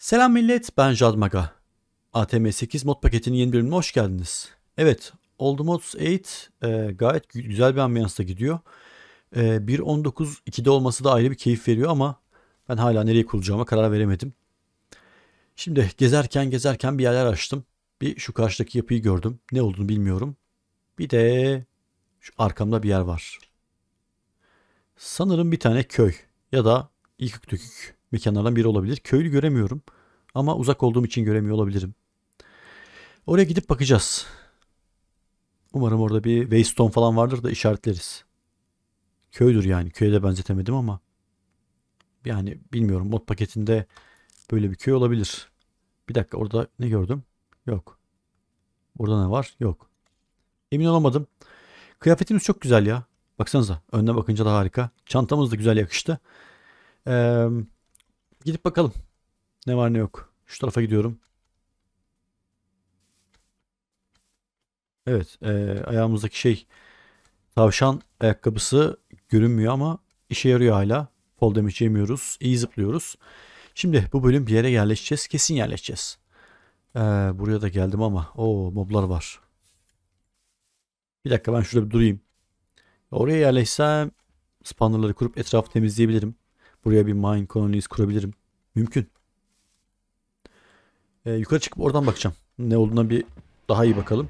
Selam millet ben Jadmaga. ATM8 mod paketinin yeni bölümüne hoş geldiniz. Evet Old Mods 8 e, gayet güzel bir ambiyansta gidiyor. E, 2'de olması da ayrı bir keyif veriyor ama ben hala nereye kuracağıma karar veremedim. Şimdi gezerken gezerken bir yerler açtım. Bir şu karşıdaki yapıyı gördüm. Ne olduğunu bilmiyorum. Bir de şu arkamda bir yer var. Sanırım bir tane köy ya da yıkık dökük mekanlardan biri olabilir. Köylü göremiyorum ama uzak olduğum için göremiyor olabilirim. Oraya gidip bakacağız. Umarım orada bir Waystone falan vardır da işaretleriz. Köydür yani. Köye de benzetemedim ama. Yani bilmiyorum. Mod paketinde böyle bir köy olabilir. Bir dakika orada ne gördüm? Yok. Orada ne var? Yok. Emin olamadım. Kıyafetimiz çok güzel ya. Baksanıza. Önüne bakınca da harika. Çantamız da güzel yakıştı. Ee, Gidip bakalım. Ne var ne yok. Şu tarafa gidiyorum. Evet. E, ayağımızdaki şey tavşan ayakkabısı görünmüyor ama işe yarıyor hala. Fall damage yemiyoruz. İyi zıplıyoruz. Şimdi bu bölüm bir yere yerleşeceğiz. Kesin yerleşeceğiz. Ee, buraya da geldim ama. o moblar var. Bir dakika ben şurada bir durayım. Oraya yerleşsem spawnerları kurup etrafı temizleyebilirim. Buraya bir mine colonies kurabilirim. Mümkün. Ee, yukarı çıkıp oradan bakacağım. Ne olduğuna bir daha iyi bakalım.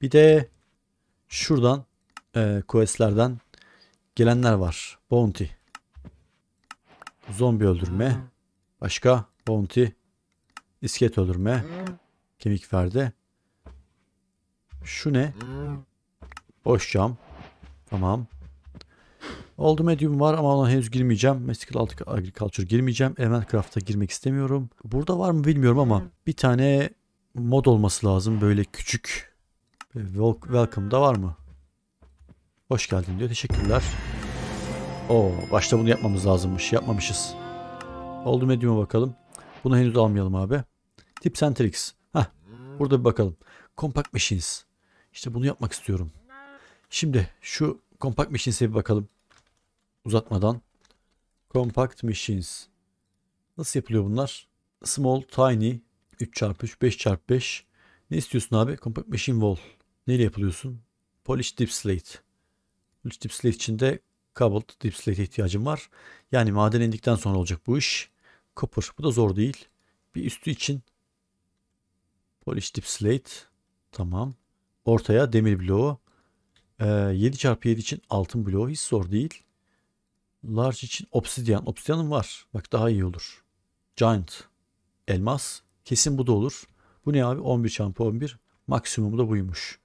Bir de şuradan e, questlerden gelenler var. Bounty. Zombi öldürme. Başka bounty. İskelet öldürme. Kemik verdi. Şu ne? Boş cam. Tamam. Old Medium var ama ona henüz girmeyeceğim. Mystical Agriculture girmeyeceğim. Craft'a girmek istemiyorum. Burada var mı bilmiyorum ama bir tane mod olması lazım. Böyle küçük. Welcome'da var mı? Hoş geldin diyor. Teşekkürler. Oo, başta bunu yapmamız lazımmış. Yapmamışız. Oldu medium'a bakalım. Bunu henüz almayalım abi. Tips and tricks. burada bir bakalım. Compact machines. İşte bunu yapmak istiyorum. Şimdi şu compact machines'e bir bakalım uzatmadan. Compact Machines. Nasıl yapılıyor bunlar? Small, Tiny, 3x3, 5x5. Ne istiyorsun abi? Compact Machine Wall. Neyle yapılıyorsun? Polish Deep Slate. Polish Deep Slate içinde Cobalt Deep slate ihtiyacım var. Yani maden indikten sonra olacak bu iş. Copper. Bu da zor değil. Bir üstü için Polish Deep Slate. Tamam. Ortaya demir bloğu. Ee, 7x7 için altın bloğu hiç zor değil. Large için obsidian. Obsidian'ım var. Bak daha iyi olur. Giant. Elmas. Kesin bu da olur. Bu ne abi? 11 çarpı 11. Maksimumu da buymuş.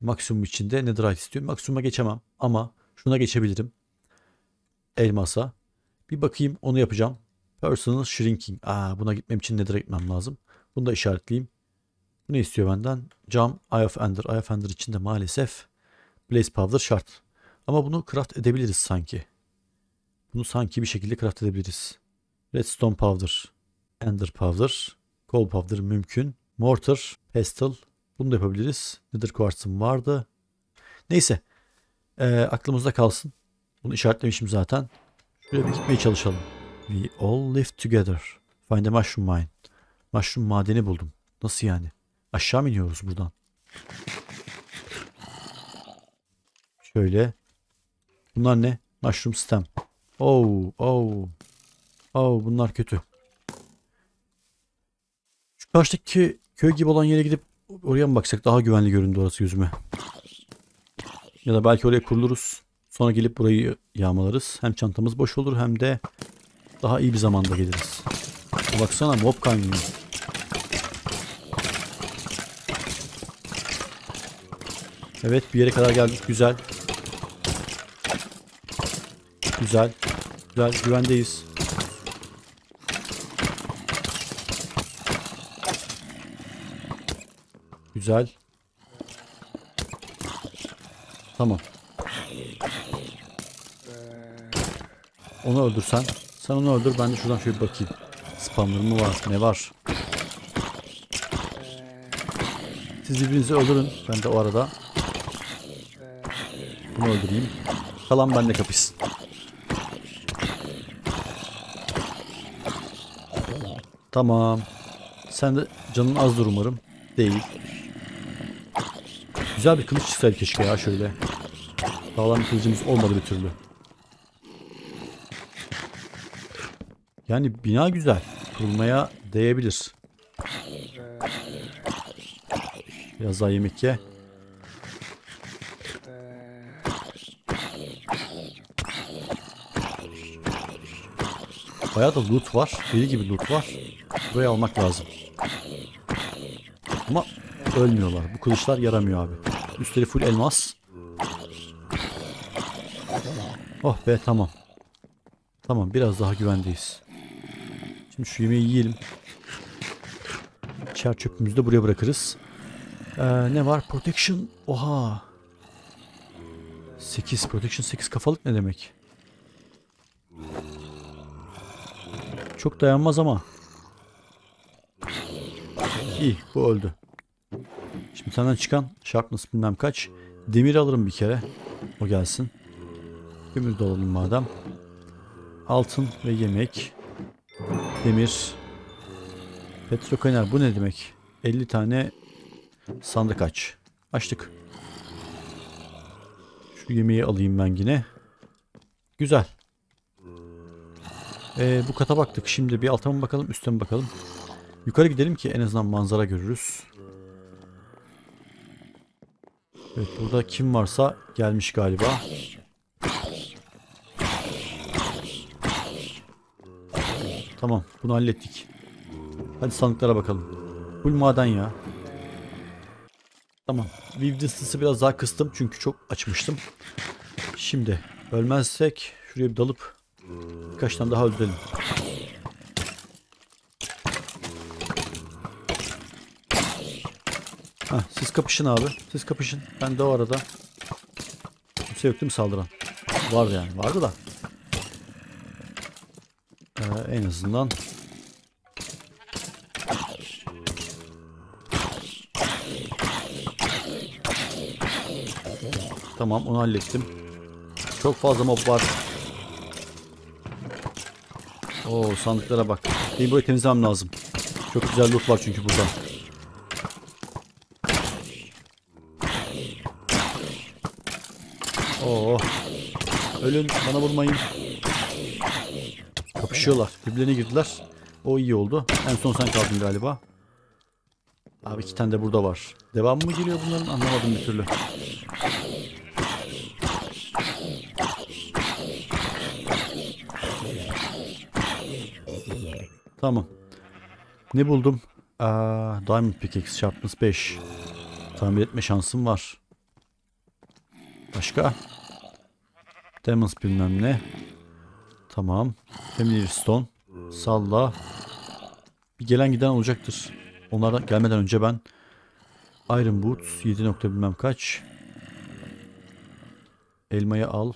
Maksimum içinde netherite istiyorum. Maksimuma geçemem ama şuna geçebilirim. Elmasa. Bir bakayım onu yapacağım. Personal shrinking. Aa, buna gitmem için nether'a gitmem lazım. Bunu da işaretleyeyim. Bu ne istiyor benden? Cam Eye of Ender. Eye of Ender içinde maalesef Blaze Powder şart. Ama bunu craft edebiliriz sanki. Bunu sanki bir şekilde craft edebiliriz. Redstone powder, ender powder, coal powder mümkün. Mortar, pestle bunu da yapabiliriz. Nether quartz'ım vardı. Neyse e, aklımızda kalsın. Bunu işaretlemişim zaten. Şöyle bir gitmeye çalışalım. We all live together. Find a mushroom mine. Mushroom madeni buldum. Nasıl yani? Aşağı mı iniyoruz buradan? Şöyle. Bunlar ne? Mushroom stem. Oh, oh. Oh, bunlar kötü. Şu karşıdaki köy gibi olan yere gidip oraya mı baksak daha güvenli göründü orası yüzüme. Ya da belki oraya kuruluruz. Sonra gelip burayı yağmalarız. Hem çantamız boş olur hem de daha iyi bir zamanda geliriz. Baksana mob kaynıyor. Evet bir yere kadar geldik. Güzel. Güzel. Güzel güvendeyiz. Güzel. Tamam. Onu öldürsen. Sen onu öldür. Ben de şuradan şöyle bakayım. Spamları mı var? Ne var? Siz birbirinizi öldürün. Ben de o arada bunu öldüreyim. Kalan bende kapısı. Tamam. Sen de canın azdır umarım. Değil. Güzel bir kılıç çıksaydı keşke ya şöyle. Sağlam bir kılıcımız olmadı bir türlü. Yani bina güzel. Kurulmaya değebilir. Biraz daha yemek ye. Bayağı da loot var. Deli şey gibi loot var. Burayı almak lazım. Ama ölmüyorlar. Bu kılıçlar yaramıyor abi. Üstleri full elmas. Oh be tamam. Tamam biraz daha güvendeyiz. Şimdi şu yemeği yiyelim. Çer çöpümüzü de buraya bırakırız. Ee, ne var? Protection. Oha. 8. Protection 8 kafalık ne demek? Çok dayanmaz ama. İyi bu öldü. Şimdi senden çıkan sharpness bilmem kaç. Demir alırım bir kere. O gelsin. Gümüş dolalım madem. Altın ve yemek. Demir. Petrokaynar bu ne demek? 50 tane sandık aç. Açtık. Şu yemeği alayım ben yine. Güzel. Ee, bu kata baktık. Şimdi bir alta mı bakalım, üstte mi bakalım? Yukarı gidelim ki en azından manzara görürüz. Evet burada kim varsa gelmiş galiba. Tamam bunu hallettik. Hadi sandıklara bakalım. Full maden ya. Tamam. Viv distance'ı biraz daha kıstım çünkü çok açmıştım. Şimdi ölmezsek şuraya bir dalıp Birkaç tane daha öldürelim. Heh, siz kapışın abi. Siz kapışın. Ben de o arada. Kimse yoktu mu saldıran? Vardı yani. Vardı da. Ee, en azından. Tamam onu hallettim. Çok fazla mob var. Oo sandıklara bak. Benim burayı temizlemem lazım. Çok güzel loot var çünkü burada. Oo. Ölün bana vurmayın. Kapışıyorlar. Birbirlerine girdiler. O iyi oldu. En son sen kaldın galiba. Abi iki tane de burada var. Devam mı geliyor bunların? Anlamadım bir türlü. Tamam. Ne buldum? Aa, Diamond Pickaxe Sharpness 5. Tamir etme şansım var. Başka? Demons bilmem ne. Tamam. Family Stone. Salla. Bir gelen giden olacaktır. Onlardan gelmeden önce ben Iron Boots 7 nokta bilmem kaç. Elmayı al.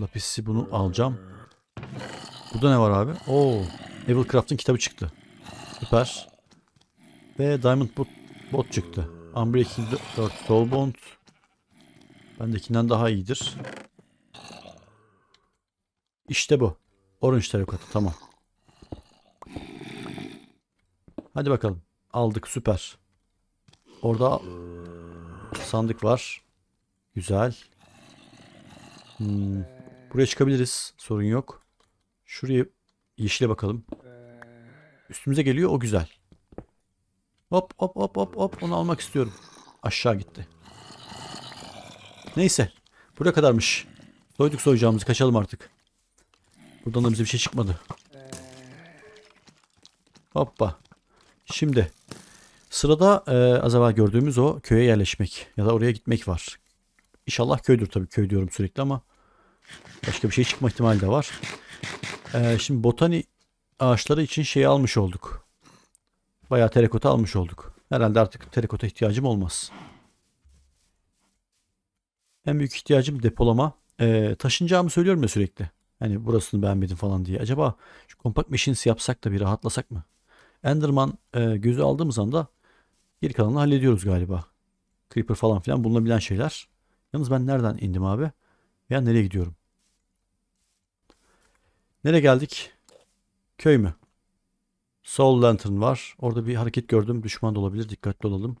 Lapisi bunu alacağım. Burada ne var abi? Oo, Evil Evilcraft'ın kitabı çıktı. Süper. Ve Diamond Bot, bot çıktı. Unbreaking 4 Soulbound. Bendekinden daha iyidir. İşte bu. Orange tarikatı tamam. Hadi bakalım. Aldık süper. Orada sandık var. Güzel. Hmm. Buraya çıkabiliriz. Sorun yok. Şurayı Yeşile bakalım. Ee, Üstümüze geliyor o güzel. Hop hop hop hop hop onu almak istiyorum. Aşağı gitti. Neyse. Buraya kadarmış. Soyduk soyacağımızı kaçalım artık. Buradan da bize bir şey çıkmadı. Ee, Hoppa. Şimdi sırada e, az evvel gördüğümüz o köye yerleşmek ya da oraya gitmek var. İnşallah köydür tabii köy diyorum sürekli ama başka bir şey çıkma ihtimali de var. Ee, şimdi botani ağaçları için şeyi almış olduk. Bayağı terakota almış olduk. Herhalde artık terakota ihtiyacım olmaz. En büyük ihtiyacım depolama. Ee, taşınacağımı söylüyorum ya sürekli. Hani burasını beğenmedim falan diye. Acaba şu kompakt machines yapsak da bir rahatlasak mı? Enderman e, gözü aldığımız anda geri kalanını hallediyoruz galiba. Creeper falan filan bulunabilen şeyler. Yalnız ben nereden indim abi? Veya nereye gidiyorum? Nereye geldik? Köy mü? Soul Lantern var. Orada bir hareket gördüm. Düşman da olabilir. Dikkatli olalım.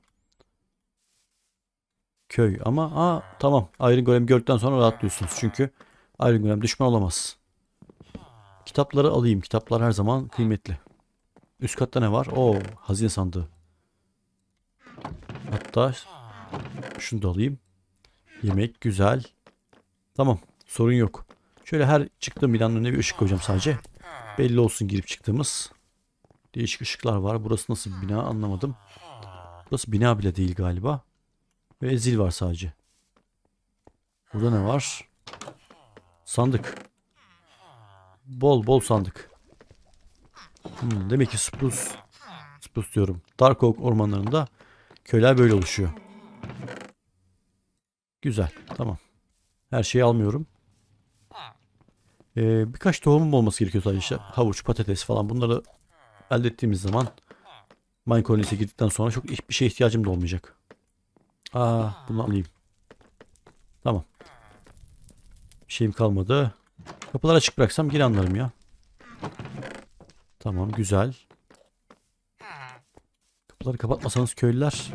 Köy ama aa tamam. Iron Golem gördükten sonra rahatlıyorsunuz. Çünkü Iron Golem düşman olamaz. Kitapları alayım. Kitaplar her zaman kıymetli. Üst katta ne var? Oo, hazine sandığı. Hatta şunu da alayım. Yemek güzel. Tamam. Sorun yok. Şöyle her çıktığım binanın önüne bir ışık koyacağım sadece. Belli olsun girip çıktığımız. Değişik ışıklar var. Burası nasıl bir bina anlamadım. Burası bina bile değil galiba. Ve zil var sadece. Burada ne var? Sandık. Bol bol sandık. Hmm, demek ki spruce, spruce diyorum. Dark Oak ormanlarında köyler böyle oluşuyor. Güzel. Tamam. Her şeyi almıyorum. Ee, birkaç tohumum olması gerekiyor sadece işte. Havuç, patates falan bunları elde ettiğimiz zaman mine kolonisi girdikten sonra çok bir şey ihtiyacım da olmayacak. Aa, bunu alayım. Tamam. Bir şeyim kalmadı. Kapılar açık bıraksam geri anlarım ya. Tamam güzel. Kapıları kapatmasanız köylüler.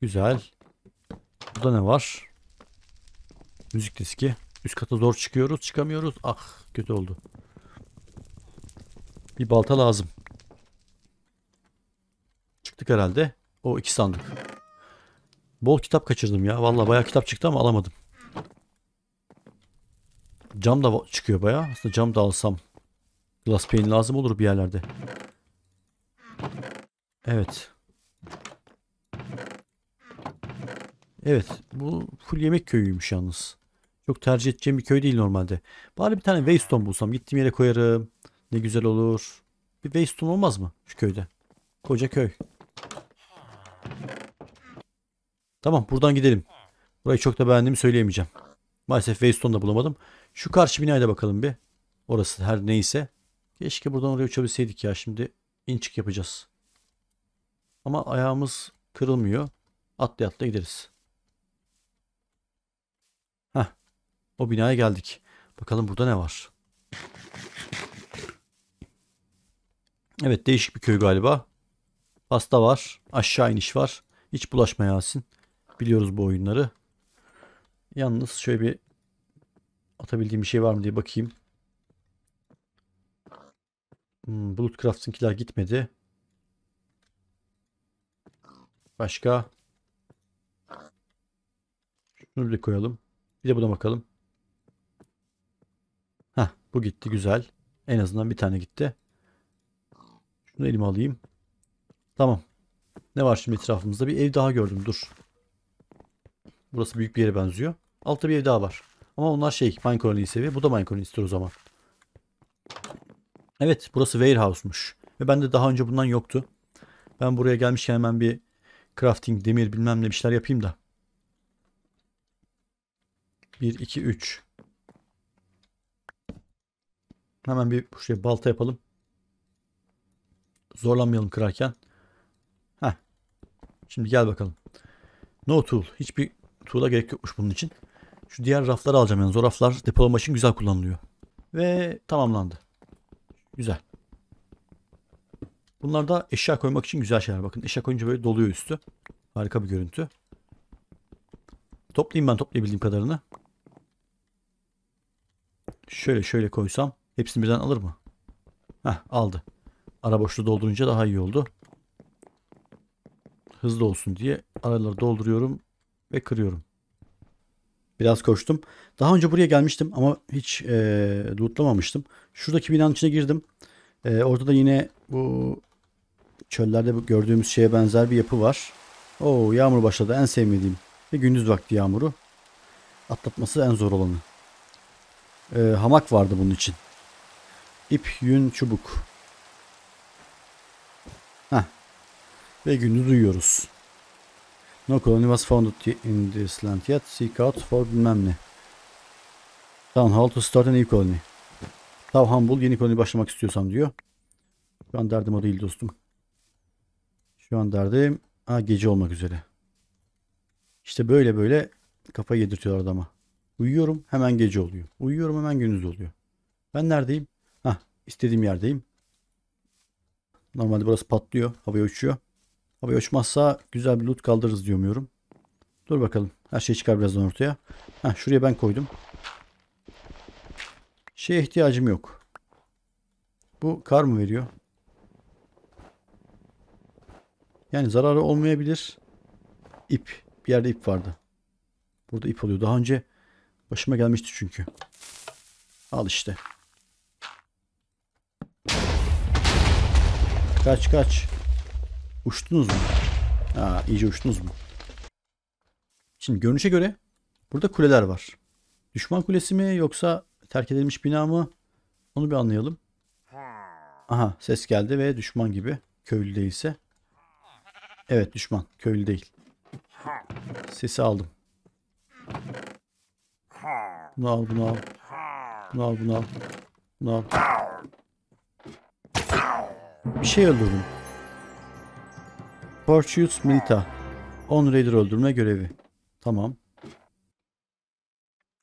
Güzel. Burada ne var? Müzik diski. Üst kata zor çıkıyoruz. Çıkamıyoruz. Ah kötü oldu. Bir balta lazım. Çıktık herhalde. O iki sandık. Bol kitap kaçırdım ya. Valla bayağı kitap çıktı ama alamadım. Cam da çıkıyor bayağı. Aslında cam da alsam. Glass pane lazım olur bir yerlerde. Evet. Evet. Bu full yemek köyüymüş yalnız. Çok tercih edeceğim bir köy değil normalde. Bari bir tane waystone bulsam. Gittiğim yere koyarım. Ne güzel olur. Bir waystone olmaz mı şu köyde? Koca köy. Tamam buradan gidelim. Burayı çok da beğendiğimi söyleyemeyeceğim. Maalesef waystone da bulamadım. Şu karşı binaya da bakalım bir. Orası her neyse. Keşke buradan oraya uçabilseydik ya. Şimdi in çık yapacağız. Ama ayağımız kırılmıyor. Atla atla gideriz. O binaya geldik. Bakalım burada ne var? Evet değişik bir köy galiba. Pasta var. Aşağı iniş var. Hiç bulaşma Yasin. Biliyoruz bu oyunları. Yalnız şöyle bir atabildiğim bir şey var mı diye bakayım. Hmm, Bloodcraft'ınkiler gitmedi. Başka? Şunu bir de koyalım. Bir de buna bakalım. Bu gitti güzel. En azından bir tane gitti. Şunu elime alayım. Tamam. Ne var şimdi etrafımızda? Bir ev daha gördüm. Dur. Burası büyük bir yere benziyor. Altta bir ev daha var. Ama onlar şey Minecolony seviye. Bu da Minecolony'dir o zaman. Evet burası warehouse'muş. Ve ben de daha önce bundan yoktu. Ben buraya gelmişken hemen bir crafting demir bilmem ne bir şeyler yapayım da. 1, 2, 3. Hemen bir şey balta yapalım. Zorlanmayalım kırarken. Heh. Şimdi gel bakalım. No tool. Hiçbir tool'a gerek yokmuş bunun için. Şu diğer rafları alacağım yani. Zor raflar depolama için güzel kullanılıyor. Ve tamamlandı. Güzel. Bunlar da eşya koymak için güzel şeyler. Bakın eşya koyunca böyle doluyor üstü. Harika bir görüntü. Toplayayım ben toplayabildiğim kadarını. Şöyle şöyle koysam. Hepsini birden alır mı? Heh aldı. Ara boşluğu doldurunca daha iyi oldu. Hızlı olsun diye araları dolduruyorum ve kırıyorum. Biraz koştum. Daha önce buraya gelmiştim ama hiç e, lootlamamıştım. Şuradaki binanın içine girdim. E, orada da yine bu çöllerde gördüğümüz şeye benzer bir yapı var. Oo yağmur başladı en sevmediğim. Ve gündüz vakti yağmuru. Atlatması en zor olanı. E, hamak vardı bunun için. İp, yün, çubuk. Heh. Ve günü duyuyoruz. No colony was founded in this land yet. Seek out for bilmem ne. Town hall to start a new colony. Tavhan bul yeni koloni başlamak istiyorsam diyor. Şu an derdim o değil dostum. Şu an derdim ha, gece olmak üzere. İşte böyle böyle kafa yedirtiyor adama. Uyuyorum hemen gece oluyor. Uyuyorum hemen gündüz oluyor. Ben neredeyim? istediğim yerdeyim. Normalde burası patlıyor. Havaya uçuyor. Havaya uçmazsa güzel bir loot kaldırırız diye umuyorum. Dur bakalım. Her şey çıkar birazdan ortaya. Heh, şuraya ben koydum. Şeye ihtiyacım yok. Bu kar mı veriyor? Yani zararı olmayabilir. İp. Bir yerde ip vardı. Burada ip oluyor. Daha önce başıma gelmişti çünkü. Al işte. Kaç kaç. Uçtunuz mu? Ha iyice uçtunuz mu? Şimdi görünüşe göre burada kuleler var. Düşman kulesi mi yoksa terk edilmiş bina mı? Onu bir anlayalım. Aha ses geldi ve düşman gibi. Köylü değilse. Evet düşman. Köylü değil. Sesi aldım. Bunu al bunu al. Bunu al bunu al. Bunu al. Bir şey öldürdüm. Porteous Milita. 10 raider öldürme görevi. Tamam.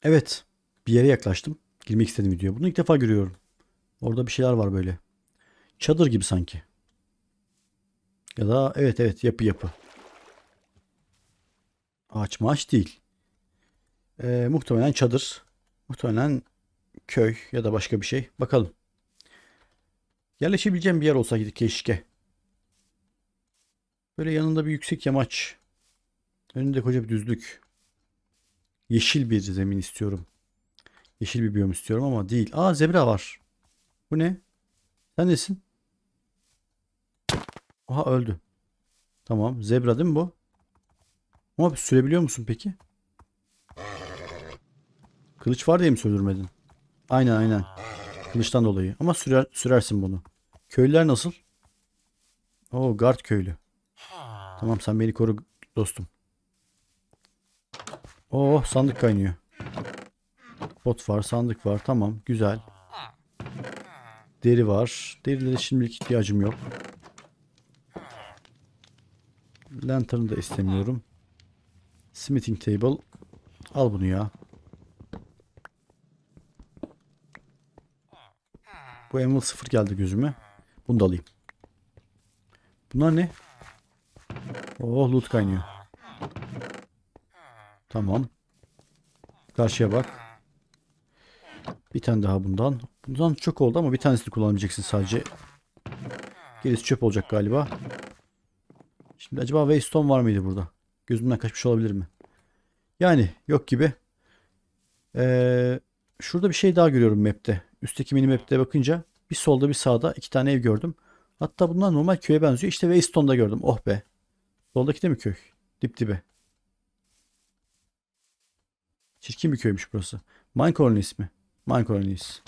Evet. Bir yere yaklaştım. Girmek istedim video. Bunu ilk defa görüyorum. Orada bir şeyler var böyle. Çadır gibi sanki. Ya da evet evet yapı yapı. Ağaç maaş değil. Ee, muhtemelen çadır. Muhtemelen köy ya da başka bir şey. Bakalım. Yerleşebileceğim bir yer olsaydı keşke. Böyle yanında bir yüksek yamaç. Önünde koca bir düzlük. Yeşil bir zemin istiyorum. Yeşil bir biyom istiyorum ama değil. Aa zebra var. Bu ne? Sen nesin? Aha öldü. Tamam. Zebra değil mi bu? Ama sürebiliyor musun peki? Kılıç var diye mi sürdürmedin? Aynen aynen. Kılıçtan dolayı. Ama sürer, sürersin bunu. Köylüler nasıl? Oo guard köylü. Tamam sen beni koru dostum. Oo, sandık kaynıyor. Bot var sandık var tamam güzel. Deri var. Derilere şimdilik ihtiyacım yok. Lantern'ı da istemiyorum. Smithing table. Al bunu ya. Bu Anvil 0 geldi gözüme. Bunu da alayım. Bunlar ne? Oh loot kaynıyor. Tamam. Karşıya bak. Bir tane daha bundan. Bundan çok oldu ama bir tanesini kullanabileceksin sadece. Gerisi çöp olacak galiba. Şimdi acaba Waystone var mıydı burada? Gözümden kaçmış olabilir mi? Yani yok gibi. Ee, şurada bir şey daha görüyorum map'te. Üstteki minimap'te bakınca bir solda bir sağda iki tane ev gördüm. Hatta bunlar normal köye benziyor. İşte Weston'da gördüm. Oh be. Soldaki de mi köy? Dip dibe. Çirkin bir köymüş burası. Mine Colony ismi. Mine Colonies.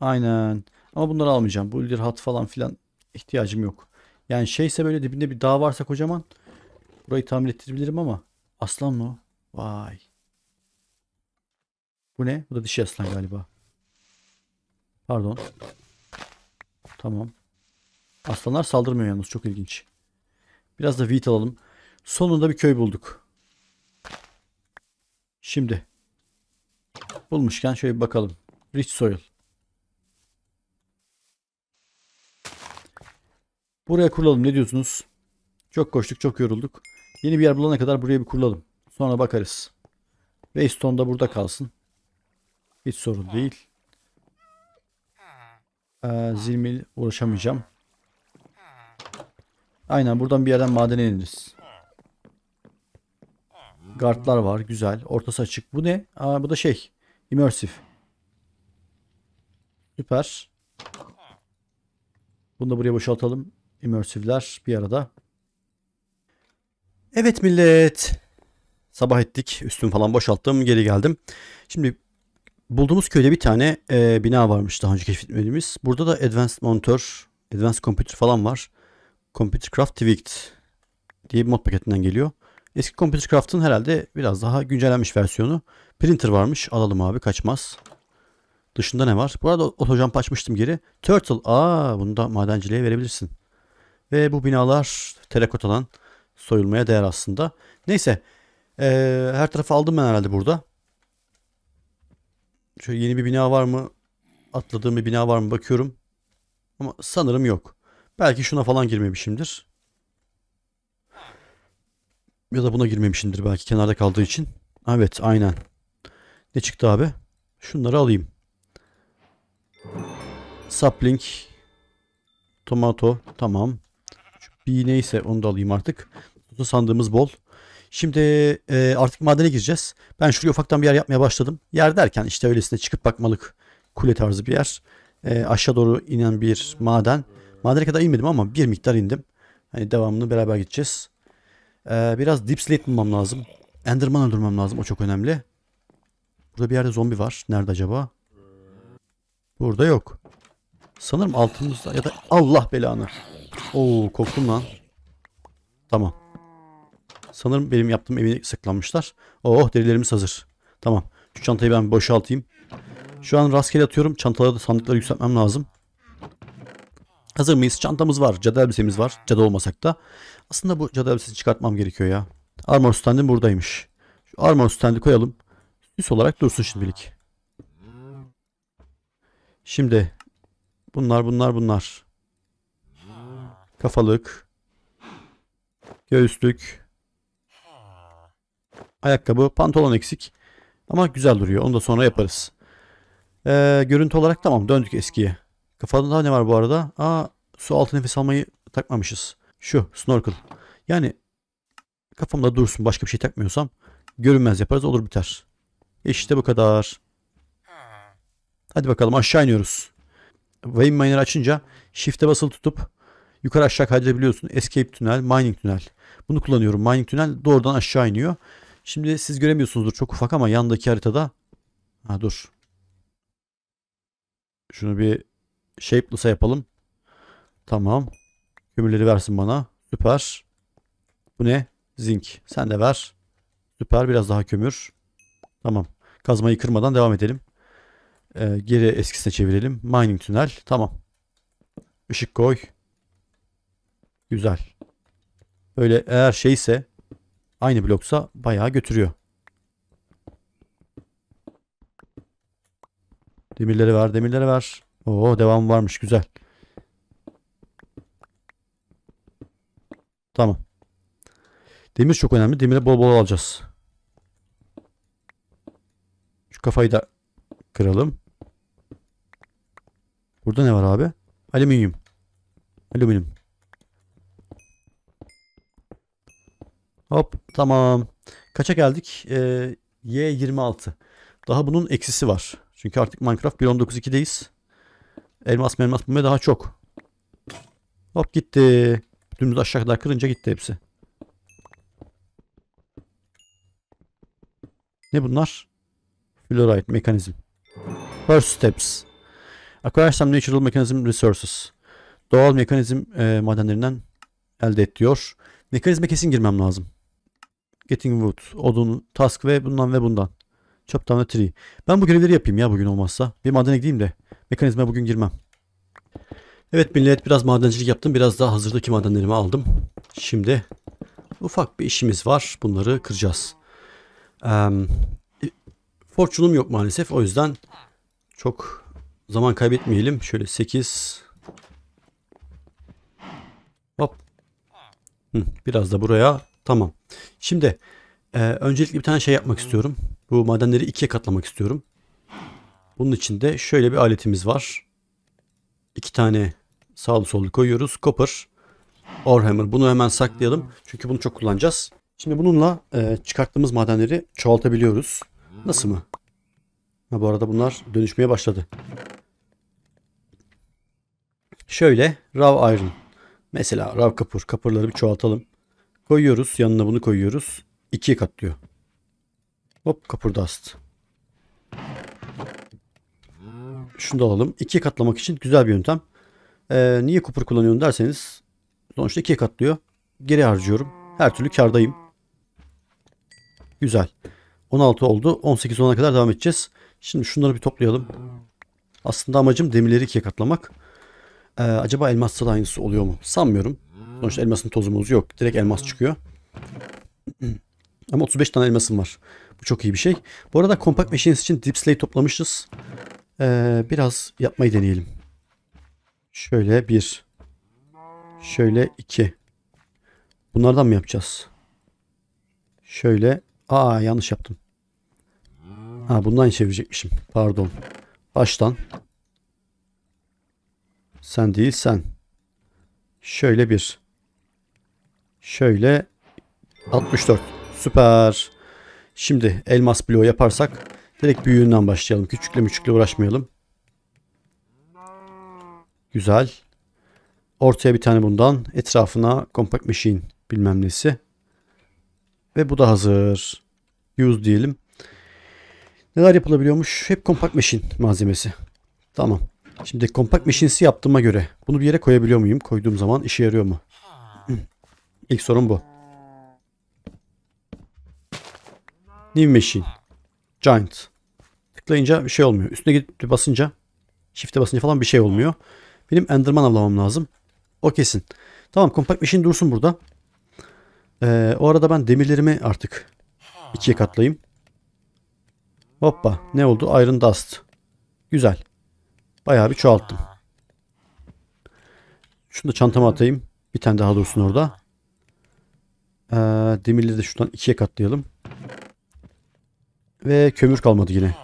Aynen. Ama bunları almayacağım. Bu lider hat falan filan ihtiyacım yok. Yani şeyse böyle dibinde bir dağ varsa kocaman burayı tamir ettirebilirim ama aslan mı Vay. Bu ne? Bu da dişi aslan galiba. Pardon. Tamam. Aslanlar saldırmıyor yalnız. Çok ilginç. Biraz da wheat alalım. Sonunda bir köy bulduk. Şimdi. Bulmuşken şöyle bir bakalım. Rich soil. Buraya kurulalım. Ne diyorsunuz? Çok koştuk. Çok yorulduk. Yeni bir yer bulana kadar buraya bir kurulalım. Sonra bakarız. Redstone da burada kalsın. Hiç sorun değil e, ee, zilmil uğraşamayacağım. Aynen buradan bir yerden maden ineriz. Gardlar var. Güzel. Ortası açık. Bu ne? Aa, bu da şey. Immersive. Süper. Bunu da buraya boşaltalım. Immersive'ler bir arada. Evet millet. Sabah ettik. Üstümü falan boşalttım. Geri geldim. Şimdi Bulduğumuz köyde bir tane e, bina varmış daha önce keşfetmediğimiz. Burada da Advanced Monitor, Advanced Computer falan var. Computer Craft Tweaked diye bir mod paketinden geliyor. Eski Computer Craft'ın herhalde biraz daha güncellenmiş versiyonu. Printer varmış. Alalım abi kaçmaz. Dışında ne var? Bu arada otojamp açmıştım geri. Turtle. Aa bunu da madenciliğe verebilirsin. Ve bu binalar terakotadan soyulmaya değer aslında. Neyse. Ee, her tarafı aldım ben herhalde burada. Şöyle yeni bir bina var mı? Atladığım bir bina var mı bakıyorum. Ama sanırım yok. Belki şuna falan girmemişimdir. Ya da buna girmemişimdir belki kenarda kaldığı için. Evet aynen. Ne çıktı abi? Şunları alayım. Sapling. Tomato. Tamam. Şu bir neyse onu da alayım artık. Bu sandığımız bol. Şimdi e, artık madene gireceğiz. Ben şuraya ufaktan bir yer yapmaya başladım. Yer derken işte öylesine çıkıp bakmalık kule tarzı bir yer. E, aşağı doğru inen bir maden. Madene kadar inmedim ama bir miktar indim. Hani devamını beraber gideceğiz. E, biraz deep bulmam lazım. Enderman öldürmem lazım. O çok önemli. Burada bir yerde zombi var. Nerede acaba? Burada yok. Sanırım altımızda ya da Allah belanı. Oo korktum lan. Tamam. Sanırım benim yaptığım evi sıklanmışlar. Oh, oh derilerimiz hazır. Tamam. Şu çantayı ben boşaltayım. Şu an rastgele atıyorum. Çantaları da sandıkları yükseltmem lazım. Hazır mıyız? Çantamız var. Cadı elbisemiz var. Cadı olmasak da. Aslında bu cadı elbisesini çıkartmam gerekiyor ya. Armor standım buradaymış. Şu armor standı koyalım. Üst olarak dursun şimdilik. Şimdi bunlar bunlar bunlar. Kafalık. Göğüslük ayakkabı, pantolon eksik. Ama güzel duruyor. Onu da sonra yaparız. Ee, görüntü olarak tamam döndük eskiye. Kafada ne var bu arada? Aa su altı nefes almayı takmamışız. Şu snorkel. Yani kafamda dursun başka bir şey takmıyorsam görünmez yaparız olur biter. İşte bu kadar. Hadi bakalım aşağı iniyoruz. Vein Miner'ı açınca shift'e basılı tutup yukarı aşağı kaydırabiliyorsun. Escape tünel, mining tünel. Bunu kullanıyorum. Mining tünel doğrudan aşağı iniyor. Şimdi siz göremiyorsunuzdur çok ufak ama yandaki haritada. Ha dur. Şunu bir shapeless'a yapalım. Tamam. Kömürleri versin bana. Süper. Bu ne? Zinc. Sen de ver. Süper. Biraz daha kömür. Tamam. Kazmayı kırmadan devam edelim. Ee, geri eskisine çevirelim. Mining tünel. Tamam. Işık koy. Güzel. Böyle eğer şeyse Aynı bloksa bayağı götürüyor. Demirleri ver, demirleri ver. Oo devam varmış güzel. Tamam. Demir çok önemli. Demire bol bol alacağız. Şu kafayı da kıralım. Burada ne var abi? Alüminyum. Alüminyum. Hop tamam. Kaça geldik? Ee, Y26. Daha bunun eksisi var. Çünkü artık Minecraft 1.19.2'deyiz. Elmas elmas bulmaya daha çok. Hop gitti. Dümdüz aşağı kadar kırınca gitti hepsi. Ne bunlar? Fluorite mekanizm. First steps. Acquire some natural mechanism resources. Doğal mekanizm e, madenlerinden elde et diyor. Mekanizma kesin girmem lazım. Getting Wood, Odun, Task ve bundan ve bundan. Chop down the tree. Ben bu görevleri yapayım ya bugün olmazsa. Bir madene gideyim de mekanizmaya bugün girmem. Evet millet biraz madencilik yaptım. Biraz daha hazırdaki madenlerimi aldım. Şimdi ufak bir işimiz var. Bunları kıracağız. Ee, fortunum yok maalesef. O yüzden çok zaman kaybetmeyelim. Şöyle 8 Hop. Hı, biraz da buraya Tamam. Şimdi e, öncelikle bir tane şey yapmak istiyorum. Bu madenleri ikiye katlamak istiyorum. Bunun için de şöyle bir aletimiz var. İki tane sağlı sollu koyuyoruz. Copper, Orhammer. Bunu hemen saklayalım. Çünkü bunu çok kullanacağız. Şimdi bununla e, çıkarttığımız madenleri çoğaltabiliyoruz. Nasıl mı? Ha, bu arada bunlar dönüşmeye başladı. Şöyle Raw Iron. Mesela Raw Copper. Copper'ları bir çoğaltalım. Koyuyoruz. Yanına bunu koyuyoruz. İkiye katlıyor. Hop kapurdast. Şunu da alalım. İkiye katlamak için güzel bir yöntem. Ee, niye kupur kullanıyorum derseniz sonuçta ikiye katlıyor. Geri harcıyorum. Her türlü kardayım. Güzel. 16 oldu. 18 olana kadar devam edeceğiz. Şimdi şunları bir toplayalım. Aslında amacım demirleri ikiye katlamak. Ee, acaba elmasta da aynısı oluyor mu? Sanmıyorum. Sonuçta elmasın tozumuz yok. Direkt elmas çıkıyor. Ama 35 tane elmasım var. Bu çok iyi bir şey. Bu arada kompakt Machines için Deep Slate toplamışız. Ee, biraz yapmayı deneyelim. Şöyle bir. Şöyle iki. Bunlardan mı yapacağız? Şöyle. Aa yanlış yaptım. Ha bundan çevirecekmişim. Pardon. Baştan. Sen değil sen. Şöyle bir. Şöyle 64. Süper. Şimdi elmas bloğu yaparsak direkt büyüğünden başlayalım. Küçükle müçükle uğraşmayalım. Güzel. Ortaya bir tane bundan. Etrafına compact machine bilmem nesi. Ve bu da hazır. Use diyelim. Neler yapılabiliyormuş? Hep compact machine malzemesi. Tamam. Şimdi compact machines'i yaptığıma göre bunu bir yere koyabiliyor muyum? Koyduğum zaman işe yarıyor mu? İlk sorun bu. New Machine. Giant. Tıklayınca bir şey olmuyor. Üstüne gidip basınca shift'e basınca falan bir şey olmuyor. Benim Enderman avlamam lazım. O kesin. Tamam Compact Machine dursun burada. Ee, o arada ben demirlerimi artık ikiye katlayayım. Hoppa ne oldu? Iron Dust. Güzel. Bayağı bir çoğalttım. Şunu da çantama atayım. Bir tane daha dursun orada. Ee, demirleri de şuradan ikiye katlayalım. Ve kömür kalmadı yine.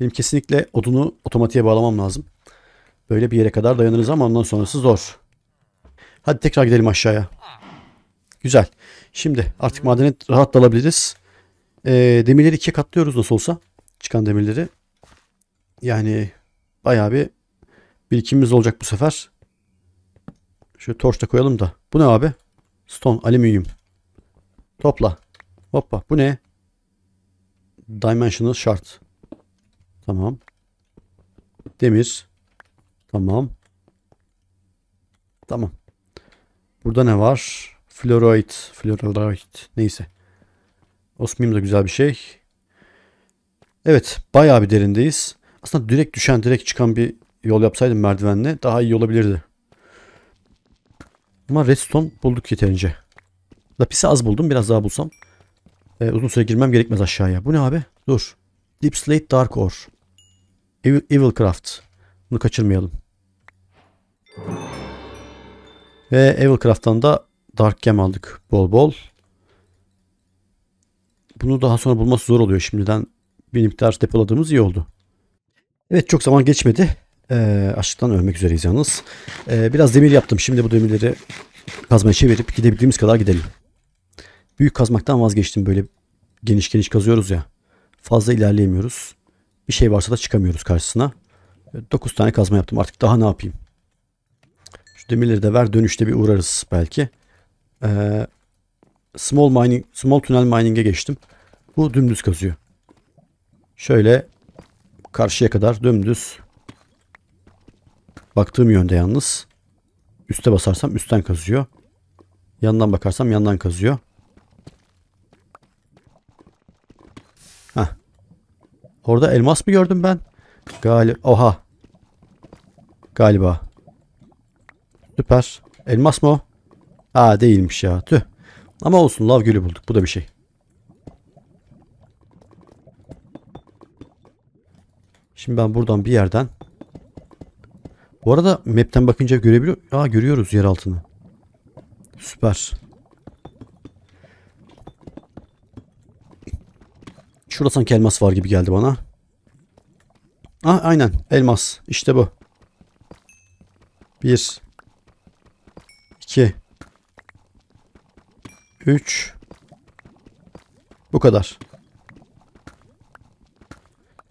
Benim kesinlikle odunu otomatiğe bağlamam lazım. Böyle bir yere kadar dayanırız ama ondan sonrası zor. Hadi tekrar gidelim aşağıya. Güzel. Şimdi artık madene rahat dalabiliriz. Ee, demirleri ikiye katlıyoruz nasıl olsa. Çıkan demirleri. Yani bayağı bir birikimimiz olacak bu sefer. Şöyle torç da koyalım da. Bu ne abi? Stone, alüminyum. Topla. Hoppa. Bu ne? Dimensional şart. Tamam. Demir. Tamam. Tamam. Burada ne var? Fluoroid. Fluoroid. Neyse. Osmium da güzel bir şey. Evet. Bayağı bir derindeyiz. Aslında direkt düşen direkt çıkan bir yol yapsaydım merdivenle daha iyi olabilirdi. Ama redstone bulduk yeterince. Lapisi az buldum. Biraz daha bulsam e, uzun süre girmem gerekmez aşağıya. Bu ne abi? Dur. Deep Slate Dark Ore. Evil, Evil Craft. Bunu kaçırmayalım. Ve Evil Craft'tan da Dark Gem aldık bol bol. Bunu daha sonra bulması zor oluyor şimdiden. Bir miktar depoladığımız iyi oldu. Evet çok zaman geçmedi. Ee, açlıktan ölmek üzereyiz yalnız. Ee, biraz demir yaptım. Şimdi bu demirleri kazmaya çevirip gidebildiğimiz kadar gidelim. Büyük kazmaktan vazgeçtim böyle geniş geniş kazıyoruz ya. Fazla ilerleyemiyoruz. Bir şey varsa da çıkamıyoruz karşısına. 9 tane kazma yaptım artık daha ne yapayım. Şu demirleri de ver dönüşte bir uğrarız belki. Ee, small mining, small tunnel mining'e geçtim. Bu dümdüz kazıyor. Şöyle karşıya kadar dümdüz. Baktığım yönde yalnız. Üste basarsam üstten kazıyor. Yandan bakarsam yandan kazıyor. Orada elmas mı gördüm ben? Galip. Oha. Galiba. Süper. Elmas mı o? Aa değilmiş ya. Tüh. Ama olsun lav gölü bulduk. Bu da bir şey. Şimdi ben buradan bir yerden bu arada map'ten bakınca görebiliyor. Aa görüyoruz yer altını. Süper. Şurada sanki elmas var gibi geldi bana. Ah aynen elmas. İşte bu. Bir. iki, Üç. Bu kadar.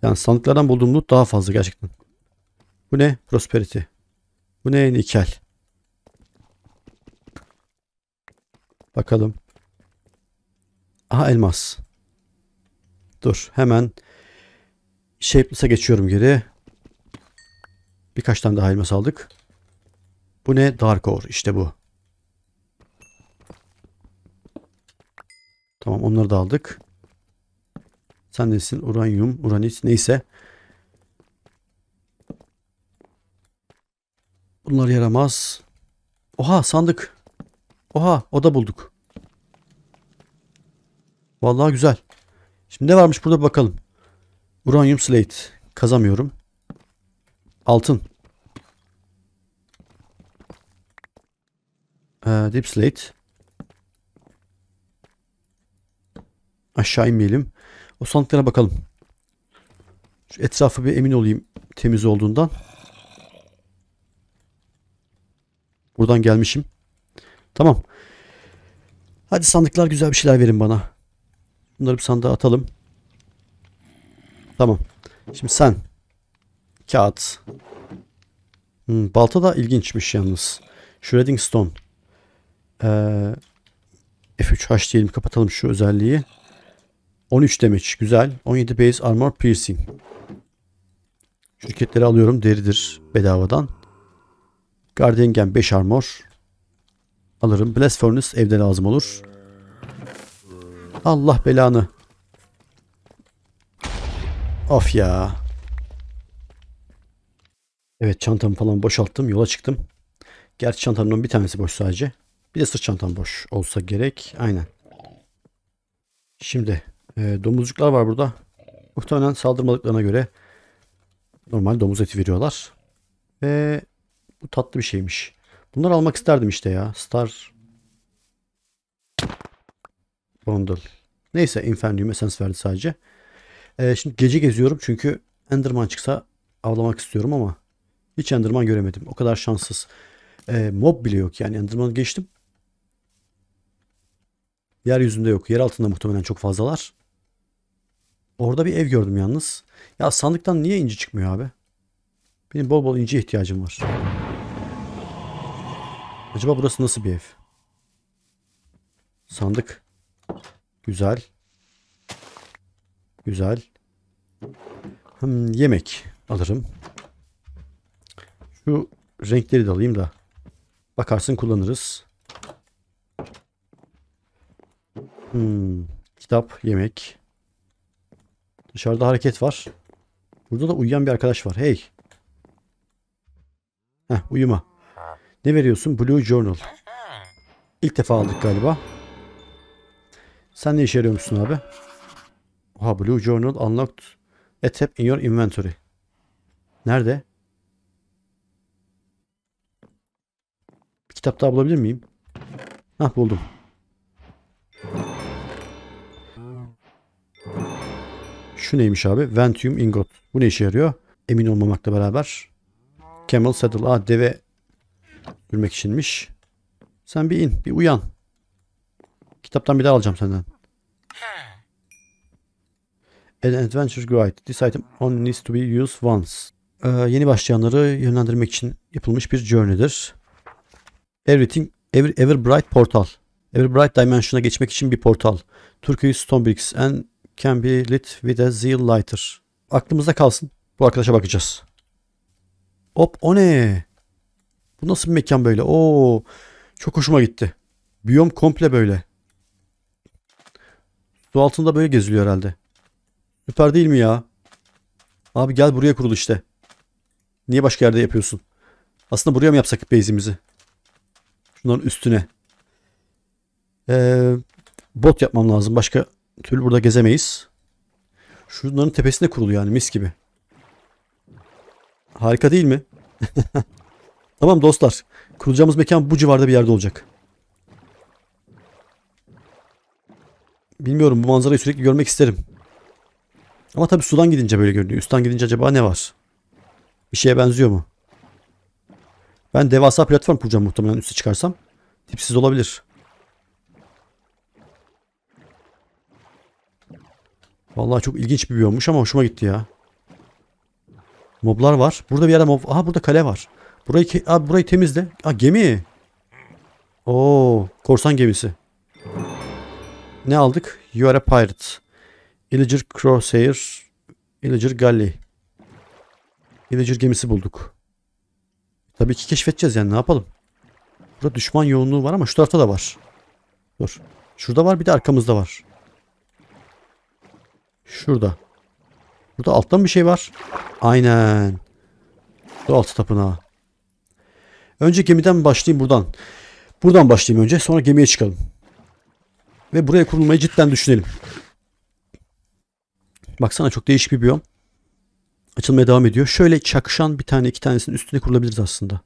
Yani sandıklardan bulduğum loot daha fazla gerçekten. Bu ne? Prosperity. Bu ne? Nikel. Bakalım. Aha elmas. Elmas. Dur hemen Shapeless'a geçiyorum geri. Birkaç tane daha elmas aldık. Bu ne? Dark Ore. İşte bu. Tamam onları da aldık. Sen nesin? Uranyum, uranit neyse. Bunlar yaramaz. Oha sandık. Oha o da bulduk. Vallahi güzel. Şimdi ne varmış burada bakalım. Uranium slate. Kazamıyorum. Altın. Ee, deep slate. Aşağı inmeyelim. O sandıklara bakalım. Şu etrafı bir emin olayım temiz olduğundan. Buradan gelmişim. Tamam. Hadi sandıklar güzel bir şeyler verin bana. Bunları bir sandığa atalım. Tamam. Şimdi sen. Kağıt. Hmm, balta da ilginçmiş yalnız. Shredding Stone. Ee, F3H diyelim. Kapatalım şu özelliği. 13 damage. Güzel. 17 base armor piercing. Şirketleri alıyorum. Deridir. Bedavadan. Guardian Gem 5 armor. Alırım. Blast Furnace evde lazım olur. Allah belanı. Of ya. Evet çantamı falan boşalttım. Yola çıktım. Gerçi çantamın bir tanesi boş sadece. Bir de sırt çantam boş olsa gerek. Aynen. Şimdi e, domuzcuklar var burada. Muhtemelen saldırmadıklarına göre normal domuz eti veriyorlar. Ve bu tatlı bir şeymiş. Bunları almak isterdim işte ya. Star Bundle. Neyse Infernium Essence verdi sadece. Ee, şimdi gece geziyorum çünkü Enderman çıksa avlamak istiyorum ama hiç Enderman göremedim. O kadar şanssız. Ee, mob bile yok yani Enderman geçtim. Yeryüzünde yok. Yer altında muhtemelen çok fazlalar. Orada bir ev gördüm yalnız. Ya sandıktan niye inci çıkmıyor abi? Benim bol bol inciye ihtiyacım var. Acaba burası nasıl bir ev? Sandık. Güzel. Güzel. Hmm, yemek alırım. Şu renkleri de alayım da. Bakarsın kullanırız. Hmm, kitap, yemek. Dışarıda hareket var. Burada da uyuyan bir arkadaş var. Hey. Heh, uyuma. Ne veriyorsun? Blue Journal. İlk defa aldık galiba. Sen ne işe yarıyormuşsun abi? Oha Blue Journal unlocked a tab in your inventory. Nerede? Bir kitap daha bulabilir miyim? Hah buldum. Şu neymiş abi? Ventium ingot. Bu ne işe yarıyor? Emin olmamakla beraber. Camel saddle. Aa deve sürmek içinmiş. Sen bir in. Bir uyan. Kitaptan bir daha alacağım senden. An Adventure Guide. This item only needs to be used once. Ee, yeni başlayanları yönlendirmek için yapılmış bir journey'dir. Everything Ever, Bright Portal. Ever Bright Dimension'a geçmek için bir portal. Turquoise Stone Bricks and can be lit with a zeal lighter. Aklımızda kalsın. Bu arkadaşa bakacağız. Hop o ne? Bu nasıl bir mekan böyle? Oo, çok hoşuma gitti. Biyom komple böyle. Su altında böyle geziliyor herhalde. Süper değil mi ya? Abi gel buraya kurul işte. Niye başka yerde yapıyorsun? Aslında buraya mı yapsak base'imizi? Şunların üstüne. Ee, bot yapmam lazım. Başka türlü burada gezemeyiz. Şunların tepesine kurulu yani mis gibi. Harika değil mi? tamam dostlar. Kurulacağımız mekan bu civarda bir yerde olacak. Bilmiyorum bu manzarayı sürekli görmek isterim. Ama tabii sudan gidince böyle görünüyor. Üstten gidince acaba ne var? Bir şeye benziyor mu? Ben devasa platform kuracağım muhtemelen üste çıkarsam. Tipsiz olabilir. Vallahi çok ilginç bir biyommuş ama hoşuma gitti ya. Moblar var. Burada bir yerde mob... Aha burada kale var. Burayı ke... Aa, burayı temizle. Aa gemi. Oo, korsan gemisi ne aldık? You are a pirate. Illager Crosshair. Illager Galley. Illager gemisi bulduk. Tabii ki keşfedeceğiz yani ne yapalım. Burada düşman yoğunluğu var ama şu tarafta da var. Dur. Şurada var bir de arkamızda var. Şurada. Burada alttan bir şey var. Aynen. Bu altı tapınağı. Önce gemiden başlayayım buradan. Buradan başlayayım önce sonra gemiye çıkalım. Ve buraya kurulmayı cidden düşünelim. Baksana çok değişik bir biyom. Açılmaya devam ediyor. Şöyle çakışan bir tane iki tanesinin üstüne kurulabiliriz aslında.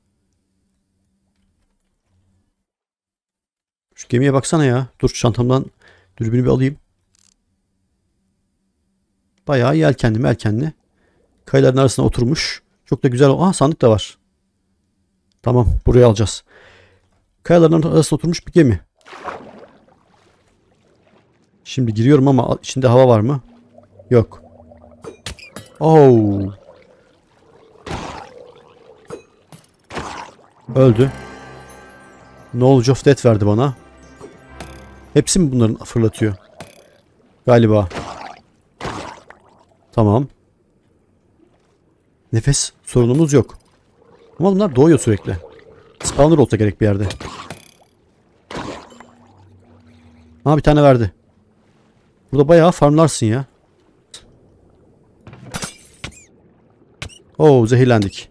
Şu gemiye baksana ya. Dur çantamdan dürbünü bir alayım. Bayağı yelkenli melkenli. Kayaların arasına oturmuş. Çok da güzel. Aha sandık da var. Tamam buraya alacağız. Kayaların arasına oturmuş bir gemi. Şimdi giriyorum ama içinde hava var mı? Yok. Oh. Öldü. Knowledge of Death verdi bana. Hepsi mi bunların fırlatıyor? Galiba. Tamam. Nefes sorunumuz yok. Ama bunlar doğuyor sürekli. Spawner olsa gerek bir yerde. Aha bir tane verdi. Burada bayağı farmlarsın ya. Oo zehirlendik.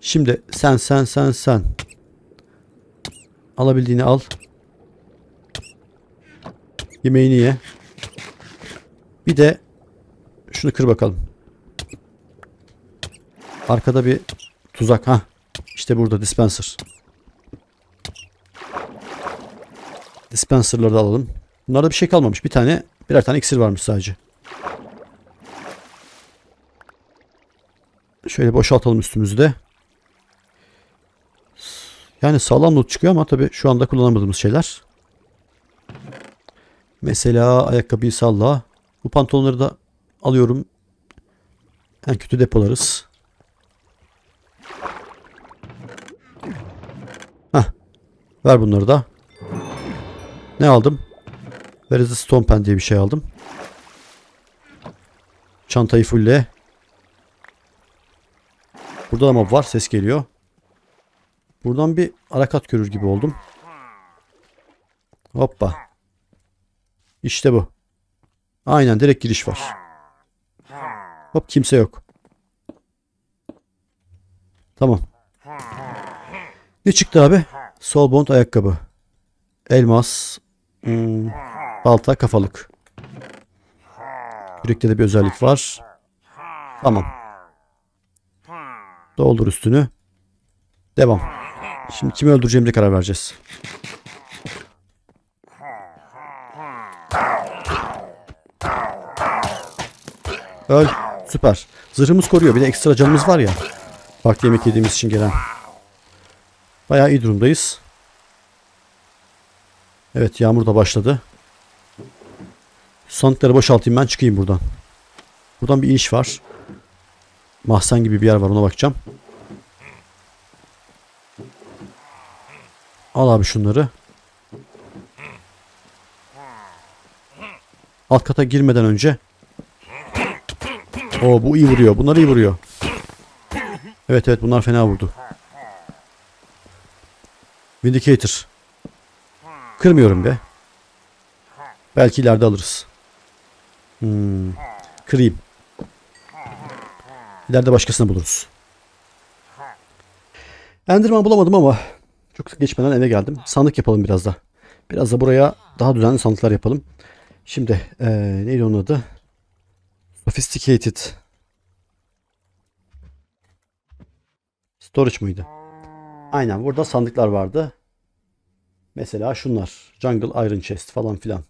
Şimdi sen sen sen sen. Alabildiğini al. Yemeğini ye. Bir de şunu kır bakalım. Arkada bir tuzak ha. İşte burada dispenser. Dispenser'ları da alalım. Bunlarda bir şey kalmamış. Bir tane, birer tane iksir varmış sadece. Şöyle boşaltalım üstümüzde. Yani sağlam loot çıkıyor ama tabii şu anda kullanamadığımız şeyler. Mesela ayakkabıyı salla. Bu pantolonları da alıyorum. En kötü depolarız. Hah. Ver bunları da. Ne aldım? Where is the stone pen diye bir şey aldım. Çantayı fulle. Burada da ama var ses geliyor. Buradan bir arakat görür gibi oldum. Hoppa. İşte bu. Aynen direkt giriş var. Hop kimse yok. Tamam. Ne çıktı abi? Solbond ayakkabı. Elmas. Hmm. Balta kafalık. Yürekte de bir özellik var. Tamam. Doldur üstünü. Devam. Şimdi kimi öldüreceğimize karar vereceğiz. Öl. Süper. Zırhımız koruyor. Bir de ekstra canımız var ya. Bak yemek yediğimiz için gelen. Bayağı iyi durumdayız. Evet yağmur da başladı. Sandıkları boşaltayım ben çıkayım buradan. Buradan bir iş var. Mahzen gibi bir yer var ona bakacağım. Al abi şunları. Alt kata girmeden önce. O bu iyi vuruyor. Bunlar iyi vuruyor. Evet evet bunlar fena vurdu. Vindicator. Kırmıyorum be. Belki ileride alırız. Hmm. Kırayım. İleride başkasını buluruz. Enderman bulamadım ama çok geçmeden eve geldim. Sandık yapalım biraz da. Biraz da buraya daha düzenli sandıklar yapalım. Şimdi ee, neydi onun adı? Sophisticated. Storage mıydı? Aynen burada sandıklar vardı. Mesela şunlar. Jungle Iron Chest falan filan.